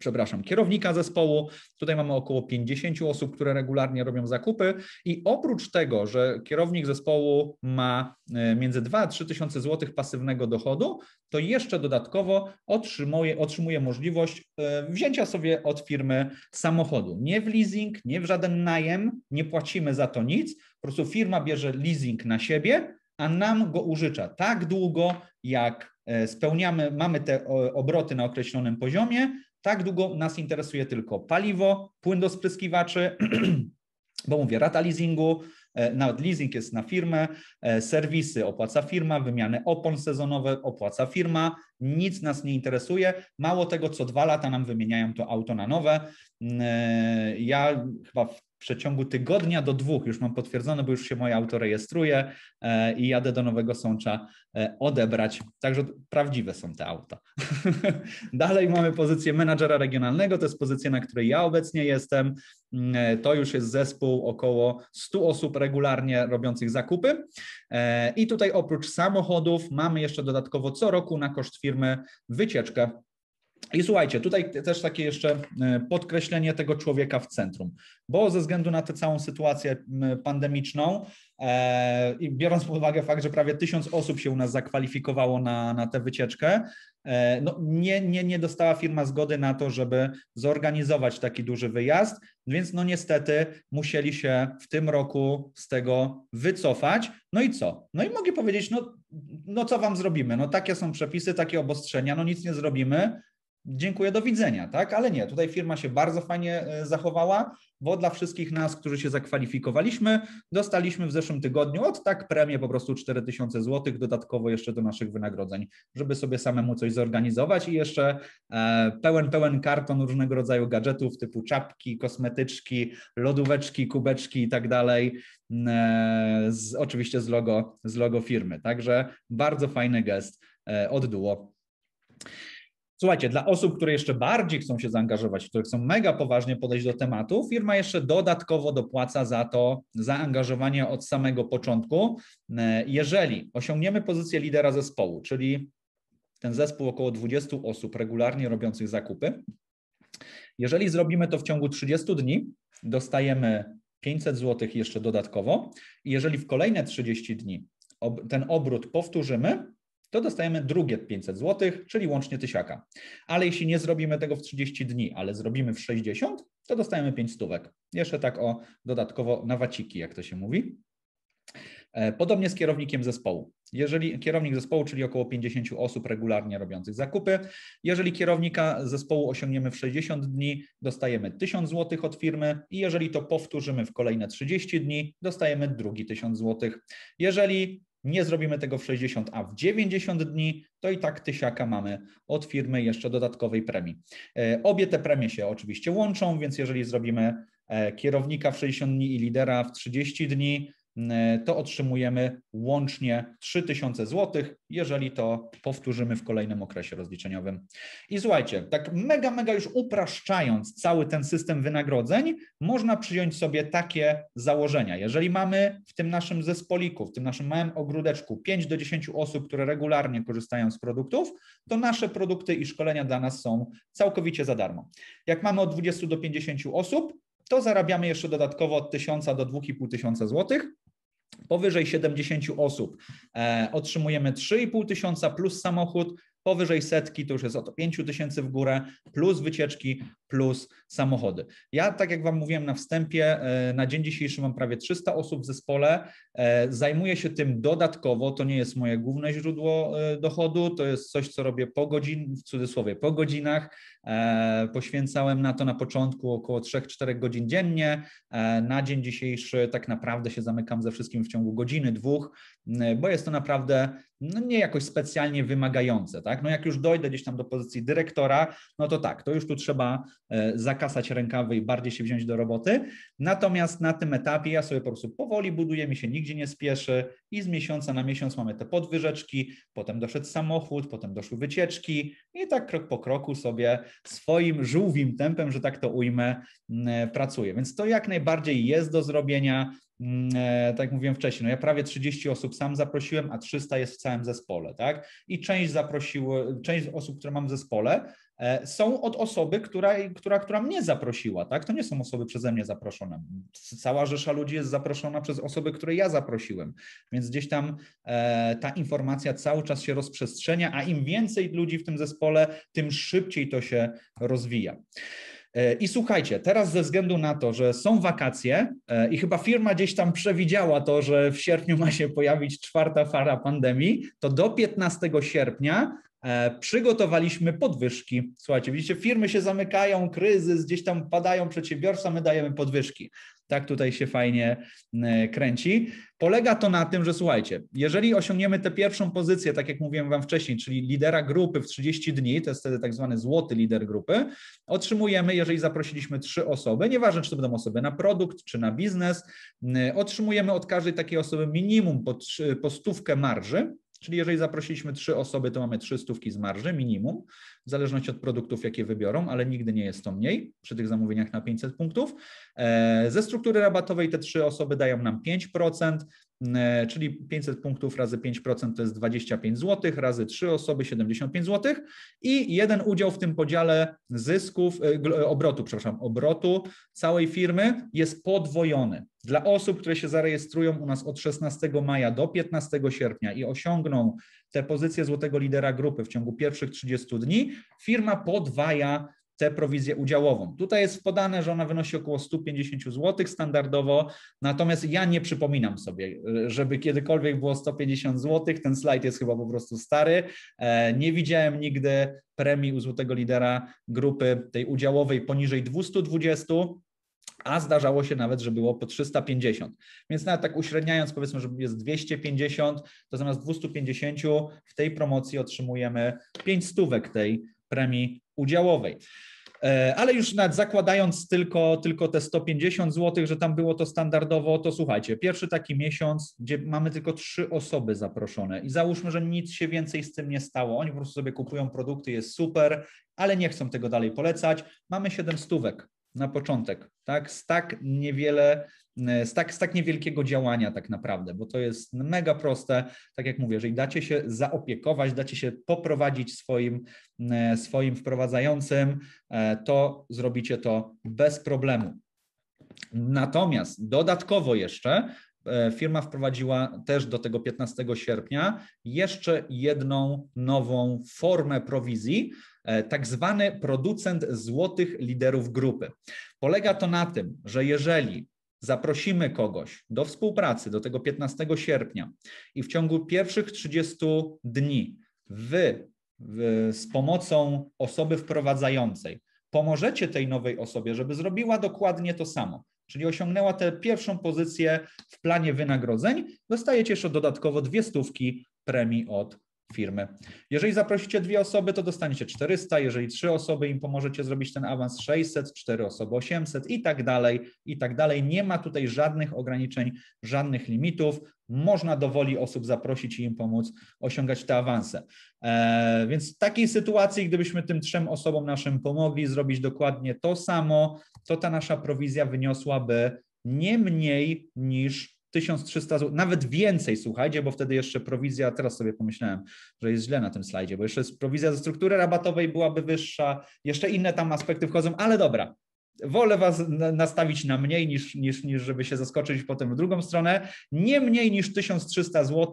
przepraszam, kierownika zespołu. Tutaj mamy około 50 osób, które regularnie robią zakupy i oprócz tego, że kierownik zespołu ma e, między 2 a 3 tysiące złotych pasywnego dochodu, to jeszcze dodatkowo otrzymuje, otrzymuje możliwość e, wzięcia sobie od firmy samochodu. Nie w leasing, nie w żaden najem, nie płacimy za to nic, po prostu firma bierze leasing na siebie, a nam go użycza tak długo, jak e, spełniamy, mamy te obroty na określonym poziomie, tak długo nas interesuje tylko paliwo, płyn do spryskiwaczy, [CLEARS THROAT] bo mówię, rata leasingu, e, nawet leasing jest na firmę, e, serwisy opłaca firma, wymiany opon sezonowe opłaca firma, nic nas nie interesuje. Mało tego, co dwa lata nam wymieniają to auto na nowe. Mm, e, ja chyba w przeciągu tygodnia do dwóch już mam potwierdzone, bo już się moje auto rejestruje e, i jadę do Nowego Sącza e, odebrać. Także prawdziwe są te auta. [LAUGHS] Dalej mamy pozycję menadżera regionalnego, to jest pozycja, na której ja obecnie jestem. Mm, e, to już jest zespół około 100 osób regularnie robiących zakupy. I tutaj oprócz samochodów mamy jeszcze dodatkowo co roku na koszt firmy wycieczkę i słuchajcie, tutaj też takie jeszcze e, podkreślenie tego człowieka w centrum, bo ze względu na tę całą sytuację pandemiczną e, i biorąc pod uwagę fakt, że prawie tysiąc osób się u nas zakwalifikowało na, na tę wycieczkę, e, no nie, nie, nie dostała firma zgody na to, żeby zorganizować taki duży wyjazd, więc no niestety musieli się w tym roku z tego wycofać. No i co? No i mogę powiedzieć, no, no co wam zrobimy? No takie są przepisy, takie obostrzenia, no nic nie zrobimy dziękuję, do widzenia, tak? Ale nie, tutaj firma się bardzo fajnie e, zachowała, bo dla wszystkich nas, którzy się zakwalifikowaliśmy, dostaliśmy w zeszłym tygodniu od tak premię po prostu 4000 zł dodatkowo jeszcze do naszych wynagrodzeń, żeby sobie samemu coś zorganizować i jeszcze e, pełen, pełen karton różnego rodzaju gadżetów typu czapki, kosmetyczki, lodóweczki, kubeczki i tak dalej, e, oczywiście z logo, z logo firmy. Także bardzo fajny gest od Duo. Słuchajcie, dla osób, które jeszcze bardziej chcą się zaangażować, które chcą mega poważnie podejść do tematu, firma jeszcze dodatkowo dopłaca za to zaangażowanie od samego początku. E, jeżeli osiągniemy pozycję lidera zespołu, czyli ten zespół około 20 osób regularnie robiących zakupy, jeżeli zrobimy to w ciągu 30 dni, dostajemy 500 zł jeszcze dodatkowo. I jeżeli w kolejne 30 dni ten obrót powtórzymy, to dostajemy drugie 500 zł, czyli łącznie tysiaka. Ale jeśli nie zrobimy tego w 30 dni, ale zrobimy w 60, to dostajemy 5 stówek. Jeszcze tak o dodatkowo nawaciki, jak to się mówi. E, podobnie z kierownikiem zespołu. Jeżeli kierownik zespołu, czyli około 50 osób regularnie robiących zakupy, jeżeli kierownika zespołu osiągniemy w 60 dni, dostajemy 1000 zł od firmy i jeżeli to powtórzymy w kolejne 30 dni, dostajemy drugi 1000 zł. Jeżeli nie zrobimy tego w 60, a w 90 dni, to i tak tysiaka mamy od firmy jeszcze dodatkowej premii. E, obie te premie się oczywiście łączą, więc jeżeli zrobimy e, kierownika w 60 dni i lidera w 30 dni, E, to otrzymujemy łącznie 3000 zł, jeżeli to powtórzymy w kolejnym okresie rozliczeniowym. I słuchajcie, tak mega, mega już upraszczając cały ten system wynagrodzeń, można przyjąć sobie takie założenia. Jeżeli mamy w tym naszym zespoliku, w tym naszym małym ogródeczku 5 do 10 osób, które regularnie korzystają z produktów, to nasze produkty i szkolenia dla nas są całkowicie za darmo. Jak mamy od 20 do 50 osób, to zarabiamy jeszcze dodatkowo od 1000 do 2500 złotych, Powyżej 70 osób e, otrzymujemy 3,5 tysiąca plus samochód, Powyżej setki to już jest oto 5 tysięcy w górę, plus wycieczki, plus samochody. Ja, tak jak Wam mówiłem na wstępie, e, na dzień dzisiejszy mam prawie 300 osób w zespole. E, zajmuję się tym dodatkowo, to nie jest moje główne źródło e, dochodu, to jest coś, co robię po godzinach, w cudzysłowie, po godzinach. Poświęcałem na to na początku około 3-4 godzin dziennie. Na dzień dzisiejszy tak naprawdę się zamykam ze wszystkim w ciągu godziny, dwóch. E, bo jest to naprawdę no, nie jakoś specjalnie wymagające. Tak? No jak już dojdę gdzieś tam do pozycji dyrektora, no to tak, to już tu trzeba e, zakasać rękawy i bardziej się wziąć do roboty. Natomiast na tym etapie ja sobie po prostu powoli buduję, mi się nigdzie nie spieszy i z miesiąca na miesiąc mamy te podwyżeczki, potem doszedł samochód, potem doszły wycieczki i tak krok po kroku sobie swoim żółwim tempem, że tak to ujmę, e, pracuję. Więc to jak najbardziej jest do zrobienia. Mm, e, tak jak mówiłem wcześniej, no ja prawie 30 osób sam zaprosiłem, a 300 jest w całym zespole, tak? I część zaprosiło, część osób, które mam w zespole, e, są od osoby, która, która, która mnie zaprosiła, tak? To nie są osoby przeze mnie zaproszone. Cała rzesza ludzi jest zaproszona przez osoby, które ja zaprosiłem, więc gdzieś tam e, ta informacja cały czas się rozprzestrzenia, a im więcej ludzi w tym zespole, tym szybciej to się rozwija. E, I słuchajcie, teraz ze względu na to, że są wakacje e, i chyba firma gdzieś tam przewidziała to, że w sierpniu ma się pojawić czwarta fala pandemii, to do 15 sierpnia e, przygotowaliśmy podwyżki. Słuchajcie, widzicie, firmy się zamykają, kryzys, gdzieś tam padają przedsiębiorstwa, my dajemy podwyżki. Tak tutaj się fajnie mm, e, kręci. Polega to na tym, że słuchajcie, jeżeli osiągniemy tę pierwszą pozycję, tak jak mówiłem Wam wcześniej, czyli lidera grupy w 30 dni, to jest wtedy tak zwany złoty lider grupy, otrzymujemy, jeżeli zaprosiliśmy trzy osoby, nieważne czy to będą osoby na produkt czy na biznes, mm, otrzymujemy od każdej takiej osoby minimum po, po stówkę marży Czyli jeżeli zaprosiliśmy trzy osoby, to mamy trzy stówki z marży minimum, w zależności od produktów, jakie wybiorą, ale nigdy nie jest to mniej przy tych zamówieniach na 500 punktów. E, ze struktury rabatowej te trzy osoby dają nam 5%, E, czyli 500 punktów razy 5% to jest 25 zł, razy 3 osoby 75 zł i jeden udział w tym podziale zysków, e, e, obrotu, przepraszam, obrotu całej firmy jest podwojony. Dla osób, które się zarejestrują u nas od 16 maja do 15 sierpnia i osiągną tę pozycję złotego lidera grupy w ciągu pierwszych 30 dni, firma podwaja tę prowizję udziałową. Tutaj jest podane, że ona wynosi około 150 zł standardowo, natomiast ja nie przypominam sobie, żeby kiedykolwiek było 150 zł. Ten slajd jest chyba po prostu stary. E, nie widziałem nigdy premii u złotego lidera grupy tej udziałowej poniżej 220 a zdarzało się nawet, że było po 350. Więc nawet tak uśredniając, powiedzmy, że jest 250, to zamiast 250 w tej promocji otrzymujemy 5 stówek tej premii udziałowej. E, ale już nawet zakładając tylko, tylko te 150 zł, że tam było to standardowo, to słuchajcie, pierwszy taki miesiąc, gdzie mamy tylko trzy osoby zaproszone i załóżmy, że nic się więcej z tym nie stało. Oni po prostu sobie kupują produkty, jest super, ale nie chcą tego dalej polecać. Mamy 7 stówek na początek, tak? Z tak niewiele E, z tak, z tak niewielkiego działania tak naprawdę, bo to jest mega proste. Tak jak mówię, jeżeli dacie się zaopiekować, dacie się poprowadzić swoim, e, swoim wprowadzającym, e, to zrobicie to bez problemu. Natomiast dodatkowo jeszcze firma wprowadziła też do tego 15 sierpnia jeszcze jedną nową formę prowizji, tak zwany producent złotych liderów grupy. Polega to na tym, że jeżeli zaprosimy kogoś do współpracy do tego 15 sierpnia i w ciągu pierwszych 30 dni wy z pomocą osoby wprowadzającej pomożecie tej nowej osobie, żeby zrobiła dokładnie to samo. Czyli osiągnęła tę pierwszą pozycję w planie wynagrodzeń, dostajecie jeszcze dodatkowo dwie stówki premii od firmy. Jeżeli zaprosicie dwie osoby, to dostaniecie 400, jeżeli trzy osoby, im pomożecie zrobić ten awans 600, cztery osoby 800 i tak dalej, i tak dalej. Nie ma tutaj żadnych ograniczeń, żadnych limitów. Można dowoli osób zaprosić i im pomóc osiągać te awanse. E, więc w takiej sytuacji, gdybyśmy tym trzem osobom naszym pomogli zrobić dokładnie to samo, to ta nasza prowizja wyniosłaby nie mniej niż 1300 zł, nawet więcej, słuchajcie, bo wtedy jeszcze prowizja, teraz sobie pomyślałem, że jest źle na tym slajdzie, bo jeszcze prowizja ze struktury rabatowej byłaby wyższa, jeszcze inne tam aspekty wchodzą, ale dobra, Wolę Was nastawić na mniej niż, niż, niż żeby się zaskoczyć potem w drugą stronę. Nie mniej niż 1300 zł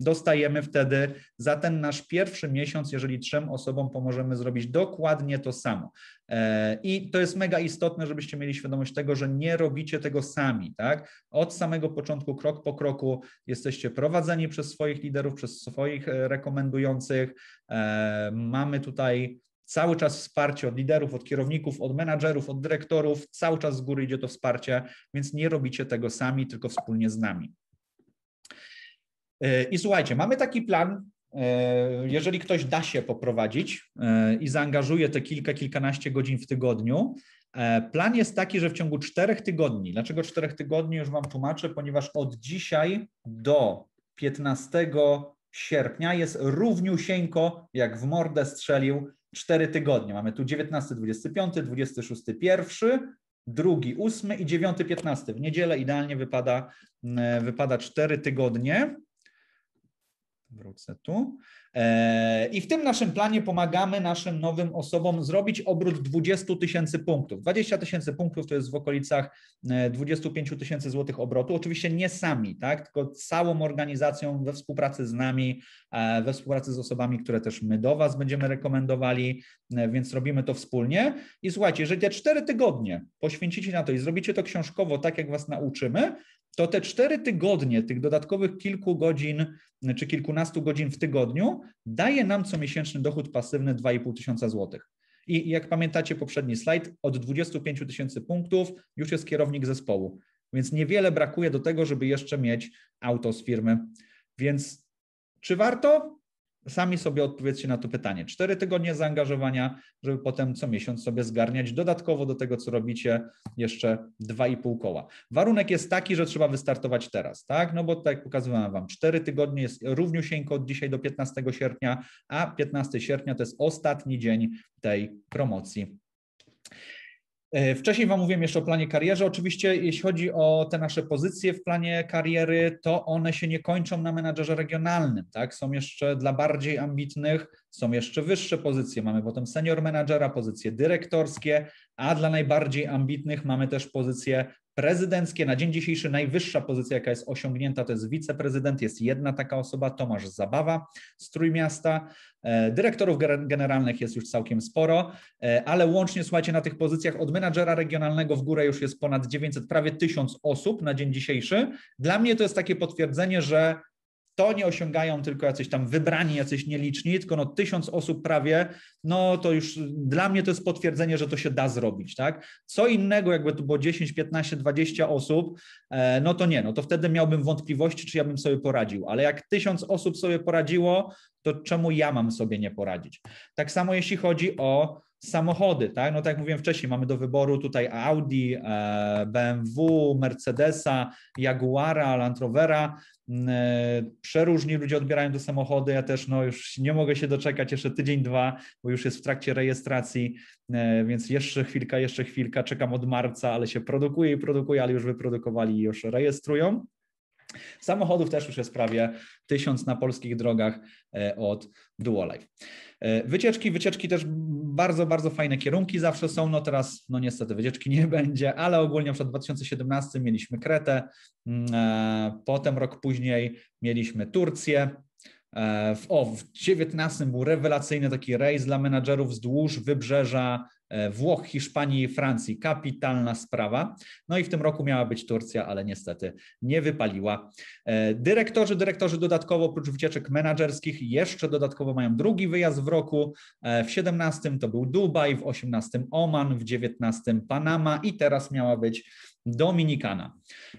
dostajemy wtedy za ten nasz pierwszy miesiąc, jeżeli trzem osobom pomożemy zrobić dokładnie to samo. E, I to jest mega istotne, żebyście mieli świadomość tego, że nie robicie tego sami. Tak? Od samego początku, krok po kroku, jesteście prowadzeni przez swoich liderów, przez swoich e, rekomendujących. E, mamy tutaj Cały czas wsparcie od liderów, od kierowników, od menadżerów, od dyrektorów, cały czas z góry idzie to wsparcie, więc nie robicie tego sami, tylko wspólnie z nami. E, I słuchajcie, mamy taki plan, e, jeżeli ktoś da się poprowadzić e, i zaangażuje te kilka, kilkanaście godzin w tygodniu, plan jest taki, że w ciągu czterech tygodni, dlaczego czterech tygodni, już Wam tłumaczę, ponieważ od dzisiaj do 15 sierpnia jest równiusieńko, jak w mordę strzelił cztery tygodnie. Mamy tu 19, 25, 26, 1, 2, 8 i 9, 15. W niedzielę idealnie wypada, mm, wypada 4 tygodnie. Wrócę tu. E, I w tym naszym planie pomagamy naszym nowym osobom zrobić obrót 20 tysięcy punktów. 20 tysięcy punktów to jest w okolicach 25 e, tysięcy złotych obrotu. Oczywiście nie sami, tak? tylko całą organizacją we współpracy z nami, e, we współpracy z osobami, które też my do Was będziemy rekomendowali, więc robimy to wspólnie. I słuchajcie, jeżeli te 4 tygodnie poświęcicie na to i zrobicie to książkowo, tak jak Was nauczymy, to te cztery tygodnie, tych dodatkowych kilku godzin czy kilkunastu godzin w tygodniu, daje nam comiesięczny dochód pasywny 2,5 tysiąca złotych. I jak pamiętacie poprzedni slajd, od 25 tysięcy punktów już jest kierownik zespołu, więc niewiele brakuje do tego, żeby jeszcze mieć auto z firmy. Więc czy warto? Sami sobie odpowiedzcie na to pytanie. Cztery tygodnie zaangażowania, żeby potem co miesiąc sobie zgarniać dodatkowo do tego, co robicie, jeszcze dwa i pół koła. Warunek jest taki, że trzeba wystartować teraz, tak? No bo tak jak pokazywałem Wam, cztery tygodnie jest równiusieńko od dzisiaj do 15 sierpnia, a 15 sierpnia to jest ostatni dzień tej promocji E, wcześniej Wam mówiłem jeszcze o planie kariery. Oczywiście, jeśli chodzi o te nasze pozycje w planie kariery, to one się nie kończą na menadżerze regionalnym. Tak? Są jeszcze dla bardziej ambitnych, są jeszcze wyższe pozycje. Mamy potem senior menadżera, pozycje dyrektorskie, a dla najbardziej ambitnych mamy też pozycje prezydenckie. Na dzień dzisiejszy najwyższa pozycja, jaka jest osiągnięta, to jest wiceprezydent, jest jedna taka osoba, Tomasz Zabawa z Trójmiasta. E, dyrektorów generalnych jest już całkiem sporo, e, ale łącznie, słuchajcie, na tych pozycjach od menadżera regionalnego w górę już jest ponad 900, prawie 1000 osób na dzień dzisiejszy. Dla mnie to jest takie potwierdzenie, że to nie osiągają tylko jacyś tam wybrani, jacyś nieliczni, tylko no tysiąc osób prawie, no to już dla mnie to jest potwierdzenie, że to się da zrobić, tak? Co innego, jakby tu było 10, 15, 20 osób, e, no to nie, no to wtedy miałbym wątpliwości, czy ja bym sobie poradził, ale jak tysiąc osób sobie poradziło, to czemu ja mam sobie nie poradzić? Tak samo jeśli chodzi o samochody, tak? No tak jak mówiłem wcześniej, mamy do wyboru tutaj Audi, e, BMW, Mercedesa, Jaguara, Land Rovera, Mm, e, przeróżni ludzie odbierają te samochody. Ja też no, już nie mogę się doczekać jeszcze tydzień, dwa, bo już jest w trakcie rejestracji, e, więc jeszcze chwilka, jeszcze chwilka. Czekam od marca, ale się produkuje i produkuje, ale już wyprodukowali i już rejestrują. Samochodów też już jest prawie tysiąc na polskich drogach e, od Duolife. E, wycieczki, wycieczki też bardzo, bardzo fajne kierunki zawsze są. No teraz, no niestety, wycieczki nie [LAUGHS] będzie, ale ogólnie przed 2017 mieliśmy Kretę, mm, e, potem rok później mieliśmy Turcję, w, o, w 19 był rewelacyjny taki rejs dla menadżerów wzdłuż wybrzeża E, Włoch, Hiszpanii i Francji. Kapitalna sprawa. No i w tym roku miała być Turcja, ale niestety nie wypaliła. E, dyrektorzy, dyrektorzy dodatkowo oprócz wycieczek menedżerskich jeszcze dodatkowo mają drugi wyjazd w roku. E, w 17 to był Dubaj, w 18 Oman, w 19 Panama i teraz miała być Dominikana.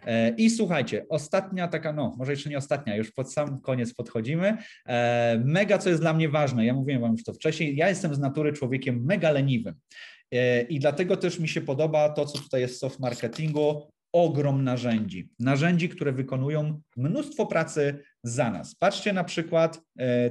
E, I słuchajcie, ostatnia taka, no może jeszcze nie ostatnia, już pod sam koniec podchodzimy. E, mega, co jest dla mnie ważne, ja mówiłem Wam już to wcześniej, ja jestem z natury człowiekiem mega leniwym. E, I dlatego też mi się podoba to, co tutaj jest w soft marketingu, ogrom narzędzi. Narzędzi, które wykonują mnóstwo pracy za nas. Patrzcie na przykład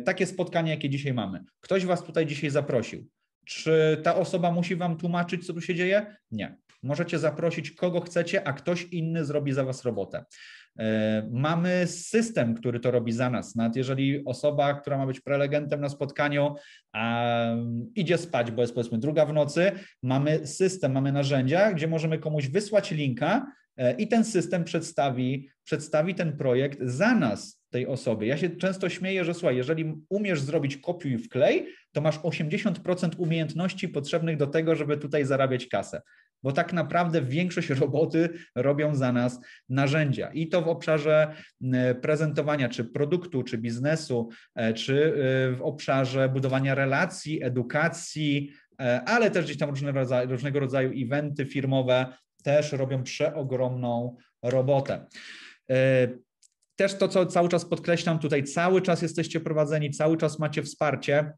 takie spotkanie, jakie dzisiaj mamy. Ktoś Was tutaj dzisiaj zaprosił. Czy ta osoba musi Wam tłumaczyć, co tu się dzieje? Nie. Możecie zaprosić kogo chcecie, a ktoś inny zrobi za was robotę. E, mamy system, który to robi za nas. Nawet jeżeli osoba, która ma być prelegentem na spotkaniu, idzie spać, bo jest powiedzmy druga w nocy, mamy system, mamy narzędzia, gdzie możemy komuś wysłać linka e, i ten system przedstawi, przedstawi ten projekt za nas tej osoby. Ja się często śmieję, że słuchaj, jeżeli umiesz zrobić kopiuj i wklej, to masz 80% umiejętności potrzebnych do tego, żeby tutaj zarabiać kasę bo tak naprawdę większość roboty robią za nas narzędzia. I to w obszarze e, prezentowania czy produktu, czy biznesu, e, czy e, w obszarze budowania relacji, edukacji, ale też gdzieś tam różne różnego rodzaju eventy firmowe też robią przeogromną robotę. Też to, co cały czas podkreślam tutaj, cały czas jesteście prowadzeni, cały czas macie wsparcie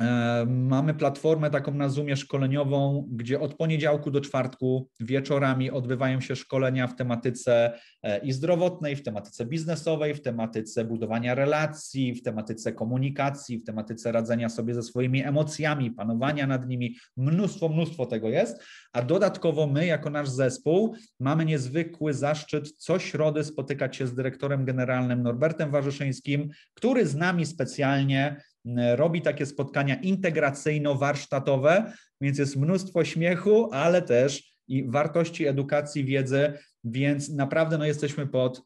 E, mamy platformę taką na Zoomie szkoleniową, gdzie od poniedziałku do czwartku wieczorami odbywają się szkolenia w tematyce e, i zdrowotnej, w tematyce biznesowej, w tematyce budowania relacji, w tematyce komunikacji, w tematyce radzenia sobie ze swoimi emocjami, panowania nad nimi. Mnóstwo, mnóstwo tego jest. A dodatkowo my, jako nasz zespół, mamy niezwykły zaszczyt co środę spotykać się z dyrektorem generalnym Norbertem Warzyszyńskim, który z nami specjalnie E, robi takie spotkania integracyjno-warsztatowe, więc jest mnóstwo śmiechu, ale też i wartości edukacji, wiedzy, więc naprawdę no, jesteśmy pod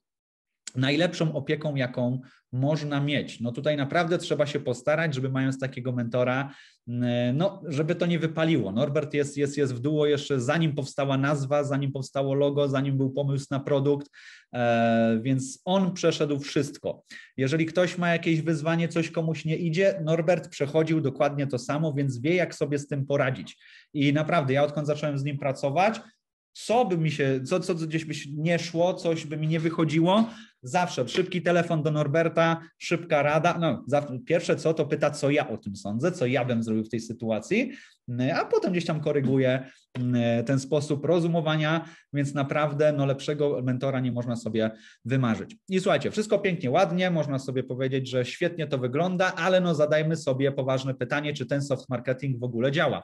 najlepszą opieką, jaką można mieć. No tutaj naprawdę trzeba się postarać, żeby mając takiego mentora, mm, no, żeby to nie wypaliło. Norbert jest, jest, jest w duo jeszcze zanim powstała nazwa, zanim powstało logo, zanim był pomysł na produkt, e, więc on przeszedł wszystko. Jeżeli ktoś ma jakieś wyzwanie, coś komuś nie idzie, Norbert przechodził dokładnie to samo, więc wie, jak sobie z tym poradzić. I naprawdę, ja odkąd zacząłem z nim pracować, co by mi się, co, co gdzieś by nie szło, coś by mi nie wychodziło, Zawsze szybki telefon do Norberta, szybka rada. No, pierwsze co to pyta, co ja o tym sądzę, co ja bym zrobił w tej sytuacji, mm, a potem gdzieś tam koryguje mm, ten sposób rozumowania, więc naprawdę no, lepszego mentora nie można sobie wymarzyć. I słuchajcie, wszystko pięknie, ładnie, można sobie powiedzieć, że świetnie to wygląda, ale no zadajmy sobie poważne pytanie, czy ten soft marketing w ogóle działa.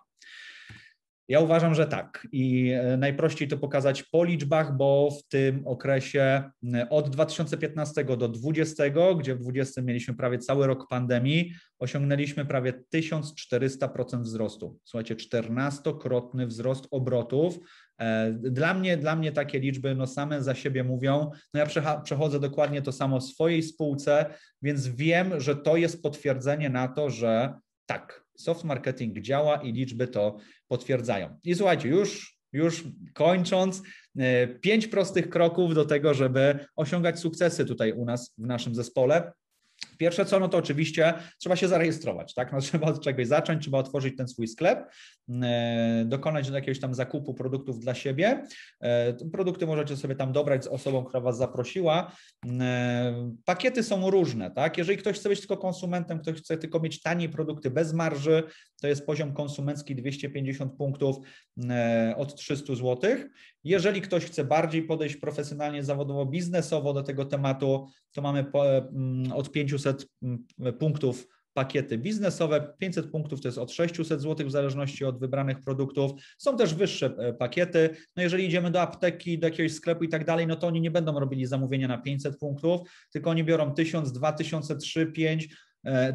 Ja uważam, że tak. I e, najprościej to pokazać po liczbach, bo w tym okresie e, od 2015 do 2020, gdzie w 2020 mieliśmy prawie cały rok pandemii, osiągnęliśmy prawie 1400% wzrostu. Słuchajcie, 14-krotny wzrost obrotów. E, dla mnie, dla mnie takie liczby no same za siebie mówią. No ja przechodzę dokładnie to samo w swojej spółce, więc wiem, że to jest potwierdzenie na to, że tak, Soft marketing działa i liczby to potwierdzają. I słuchajcie, już już kończąc, e, pięć prostych kroków do tego, żeby osiągać sukcesy tutaj u nas w naszym zespole. Pierwsze co, no to oczywiście trzeba się zarejestrować, tak? No, [LAUGHS] trzeba od czegoś zacząć, trzeba otworzyć ten swój sklep, e, dokonać no jakiegoś tam zakupu produktów dla siebie. E, produkty możecie sobie tam dobrać z osobą, która Was zaprosiła. E, pakiety są różne, tak? Jeżeli ktoś chce być tylko konsumentem, ktoś chce tylko mieć taniej produkty bez marży, to jest poziom konsumencki 250 punktów od 300 złotych. Jeżeli ktoś chce bardziej podejść profesjonalnie, zawodowo, biznesowo do tego tematu, to mamy mm, od 500 mm, punktów pakiety biznesowe. 500 punktów to jest od 600 zł w zależności od wybranych produktów. Są też wyższe e, pakiety. No jeżeli idziemy do apteki, do jakiegoś sklepu i tak dalej, no to oni nie będą robili zamówienia na 500 punktów, tylko oni biorą 1000, 2000, 3, 5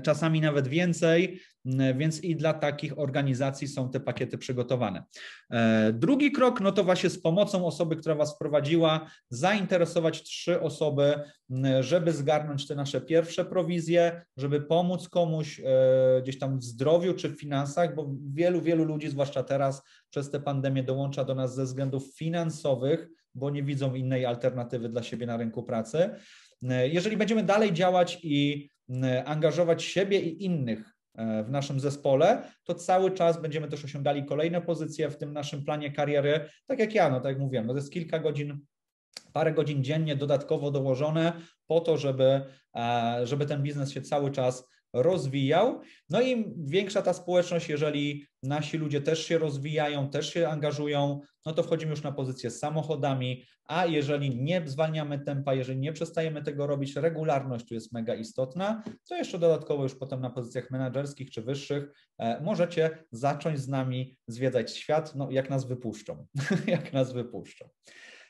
czasami nawet więcej. E, więc i dla takich organizacji są te pakiety przygotowane. E, drugi krok, no to właśnie z pomocą osoby, która Was prowadziła, zainteresować trzy osoby, żeby zgarnąć te nasze pierwsze prowizje, żeby pomóc komuś e, gdzieś tam w zdrowiu czy w finansach, bo wielu, wielu ludzi, zwłaszcza teraz przez tę pandemię, dołącza do nas ze względów finansowych, bo nie widzą innej alternatywy dla siebie na rynku pracy. Jeżeli będziemy dalej działać i angażować siebie i innych E, w naszym zespole, to cały czas będziemy też osiągali kolejne pozycje w tym naszym planie kariery. Tak jak ja, no tak jak mówiłem, no to jest kilka godzin parę godzin dziennie dodatkowo dołożone po to, żeby, e, żeby ten biznes się cały czas rozwijał. No i większa ta społeczność, jeżeli nasi ludzie też się rozwijają, też się angażują, no to wchodzimy już na pozycję z samochodami, a jeżeli nie zwalniamy tempa, jeżeli nie przestajemy tego robić, regularność tu jest mega istotna, to jeszcze dodatkowo już potem na pozycjach menedżerskich czy wyższych e, możecie zacząć z nami zwiedzać świat, no jak nas wypuszczą, [LAUGHS] jak nas wypuszczą.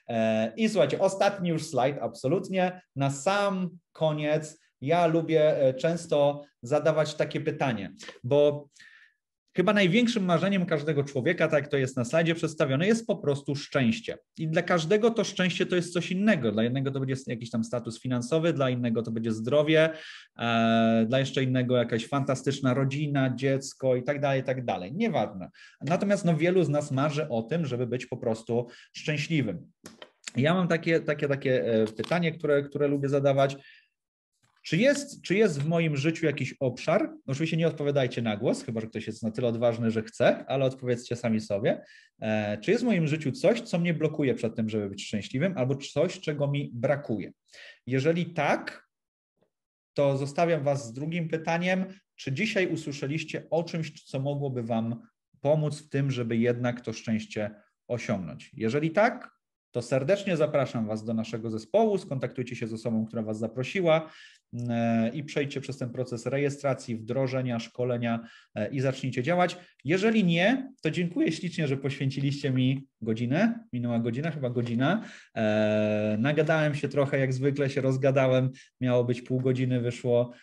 E, I słuchajcie, ostatni już slajd, absolutnie, na sam koniec ja lubię e, często zadawać takie pytanie, bo Chyba największym marzeniem każdego człowieka, tak jak to jest na slajdzie przedstawione, jest po prostu szczęście. I dla każdego to szczęście to jest coś innego. Dla jednego to będzie jakiś tam status finansowy, dla innego to będzie zdrowie, e, dla jeszcze innego jakaś fantastyczna rodzina, dziecko i tak dalej, i tak dalej. Nieważne. Natomiast no, wielu z nas marzy o tym, żeby być po prostu szczęśliwym. Ja mam takie, takie, takie e, pytanie, które, które lubię zadawać. Czy jest, czy jest w moim życiu jakiś obszar? No, oczywiście nie odpowiadajcie na głos, chyba że ktoś jest na tyle odważny, że chce, ale odpowiedzcie sami sobie. E, czy jest w moim życiu coś, co mnie blokuje przed tym, żeby być szczęśliwym, albo coś, czego mi brakuje? Jeżeli tak, to zostawiam Was z drugim pytaniem. Czy dzisiaj usłyszeliście o czymś, co mogłoby Wam pomóc w tym, żeby jednak to szczęście osiągnąć? Jeżeli tak, to serdecznie zapraszam Was do naszego zespołu. Skontaktujcie się z osobą, która Was zaprosiła. E, i przejdźcie przez ten proces rejestracji, wdrożenia, szkolenia e, i zacznijcie działać. Jeżeli nie, to dziękuję ślicznie, że poświęciliście mi godzinę. Minęła godzina, chyba godzina. E, nagadałem się trochę, jak zwykle się rozgadałem. Miało być pół godziny, wyszło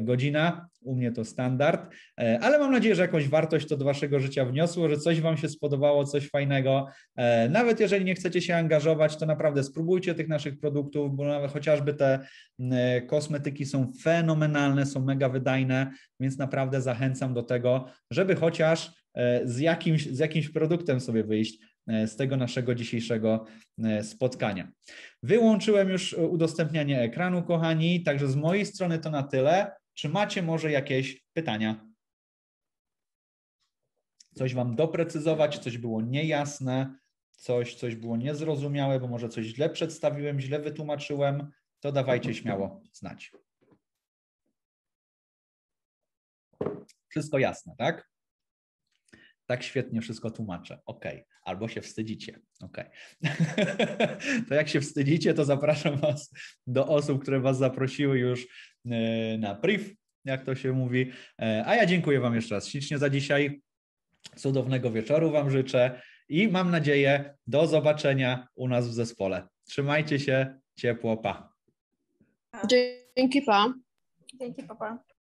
godzina. U mnie to standard, ale mam nadzieję, że jakąś wartość to do Waszego życia wniosło, że coś Wam się spodobało, coś fajnego. Nawet jeżeli nie chcecie się angażować, to naprawdę spróbujcie tych naszych produktów, bo nawet chociażby te kosmetyczne kosmetyki są fenomenalne, są mega wydajne, więc naprawdę zachęcam do tego, żeby chociaż e, z jakimś, z jakimś produktem sobie wyjść e, z tego naszego dzisiejszego e, spotkania. Wyłączyłem już udostępnianie ekranu, kochani, także z mojej strony to na tyle. Czy macie może jakieś pytania? Coś Wam doprecyzować, coś było niejasne, coś, coś było niezrozumiałe, bo może coś źle przedstawiłem, źle wytłumaczyłem to dawajcie śmiało znać. Wszystko jasne, tak? Tak świetnie wszystko tłumaczę. OK. Albo się wstydzicie. OK. [LAUGHS] to jak się wstydzicie, to zapraszam Was do osób, które Was zaprosiły już e, na priv, jak to się mówi. E, a ja dziękuję Wam jeszcze raz ślicznie za dzisiaj. Cudownego wieczoru Wam życzę i mam nadzieję do zobaczenia u nas w zespole. Trzymajcie się ciepło, pa. Thank you, Pa. Thank you, Papa.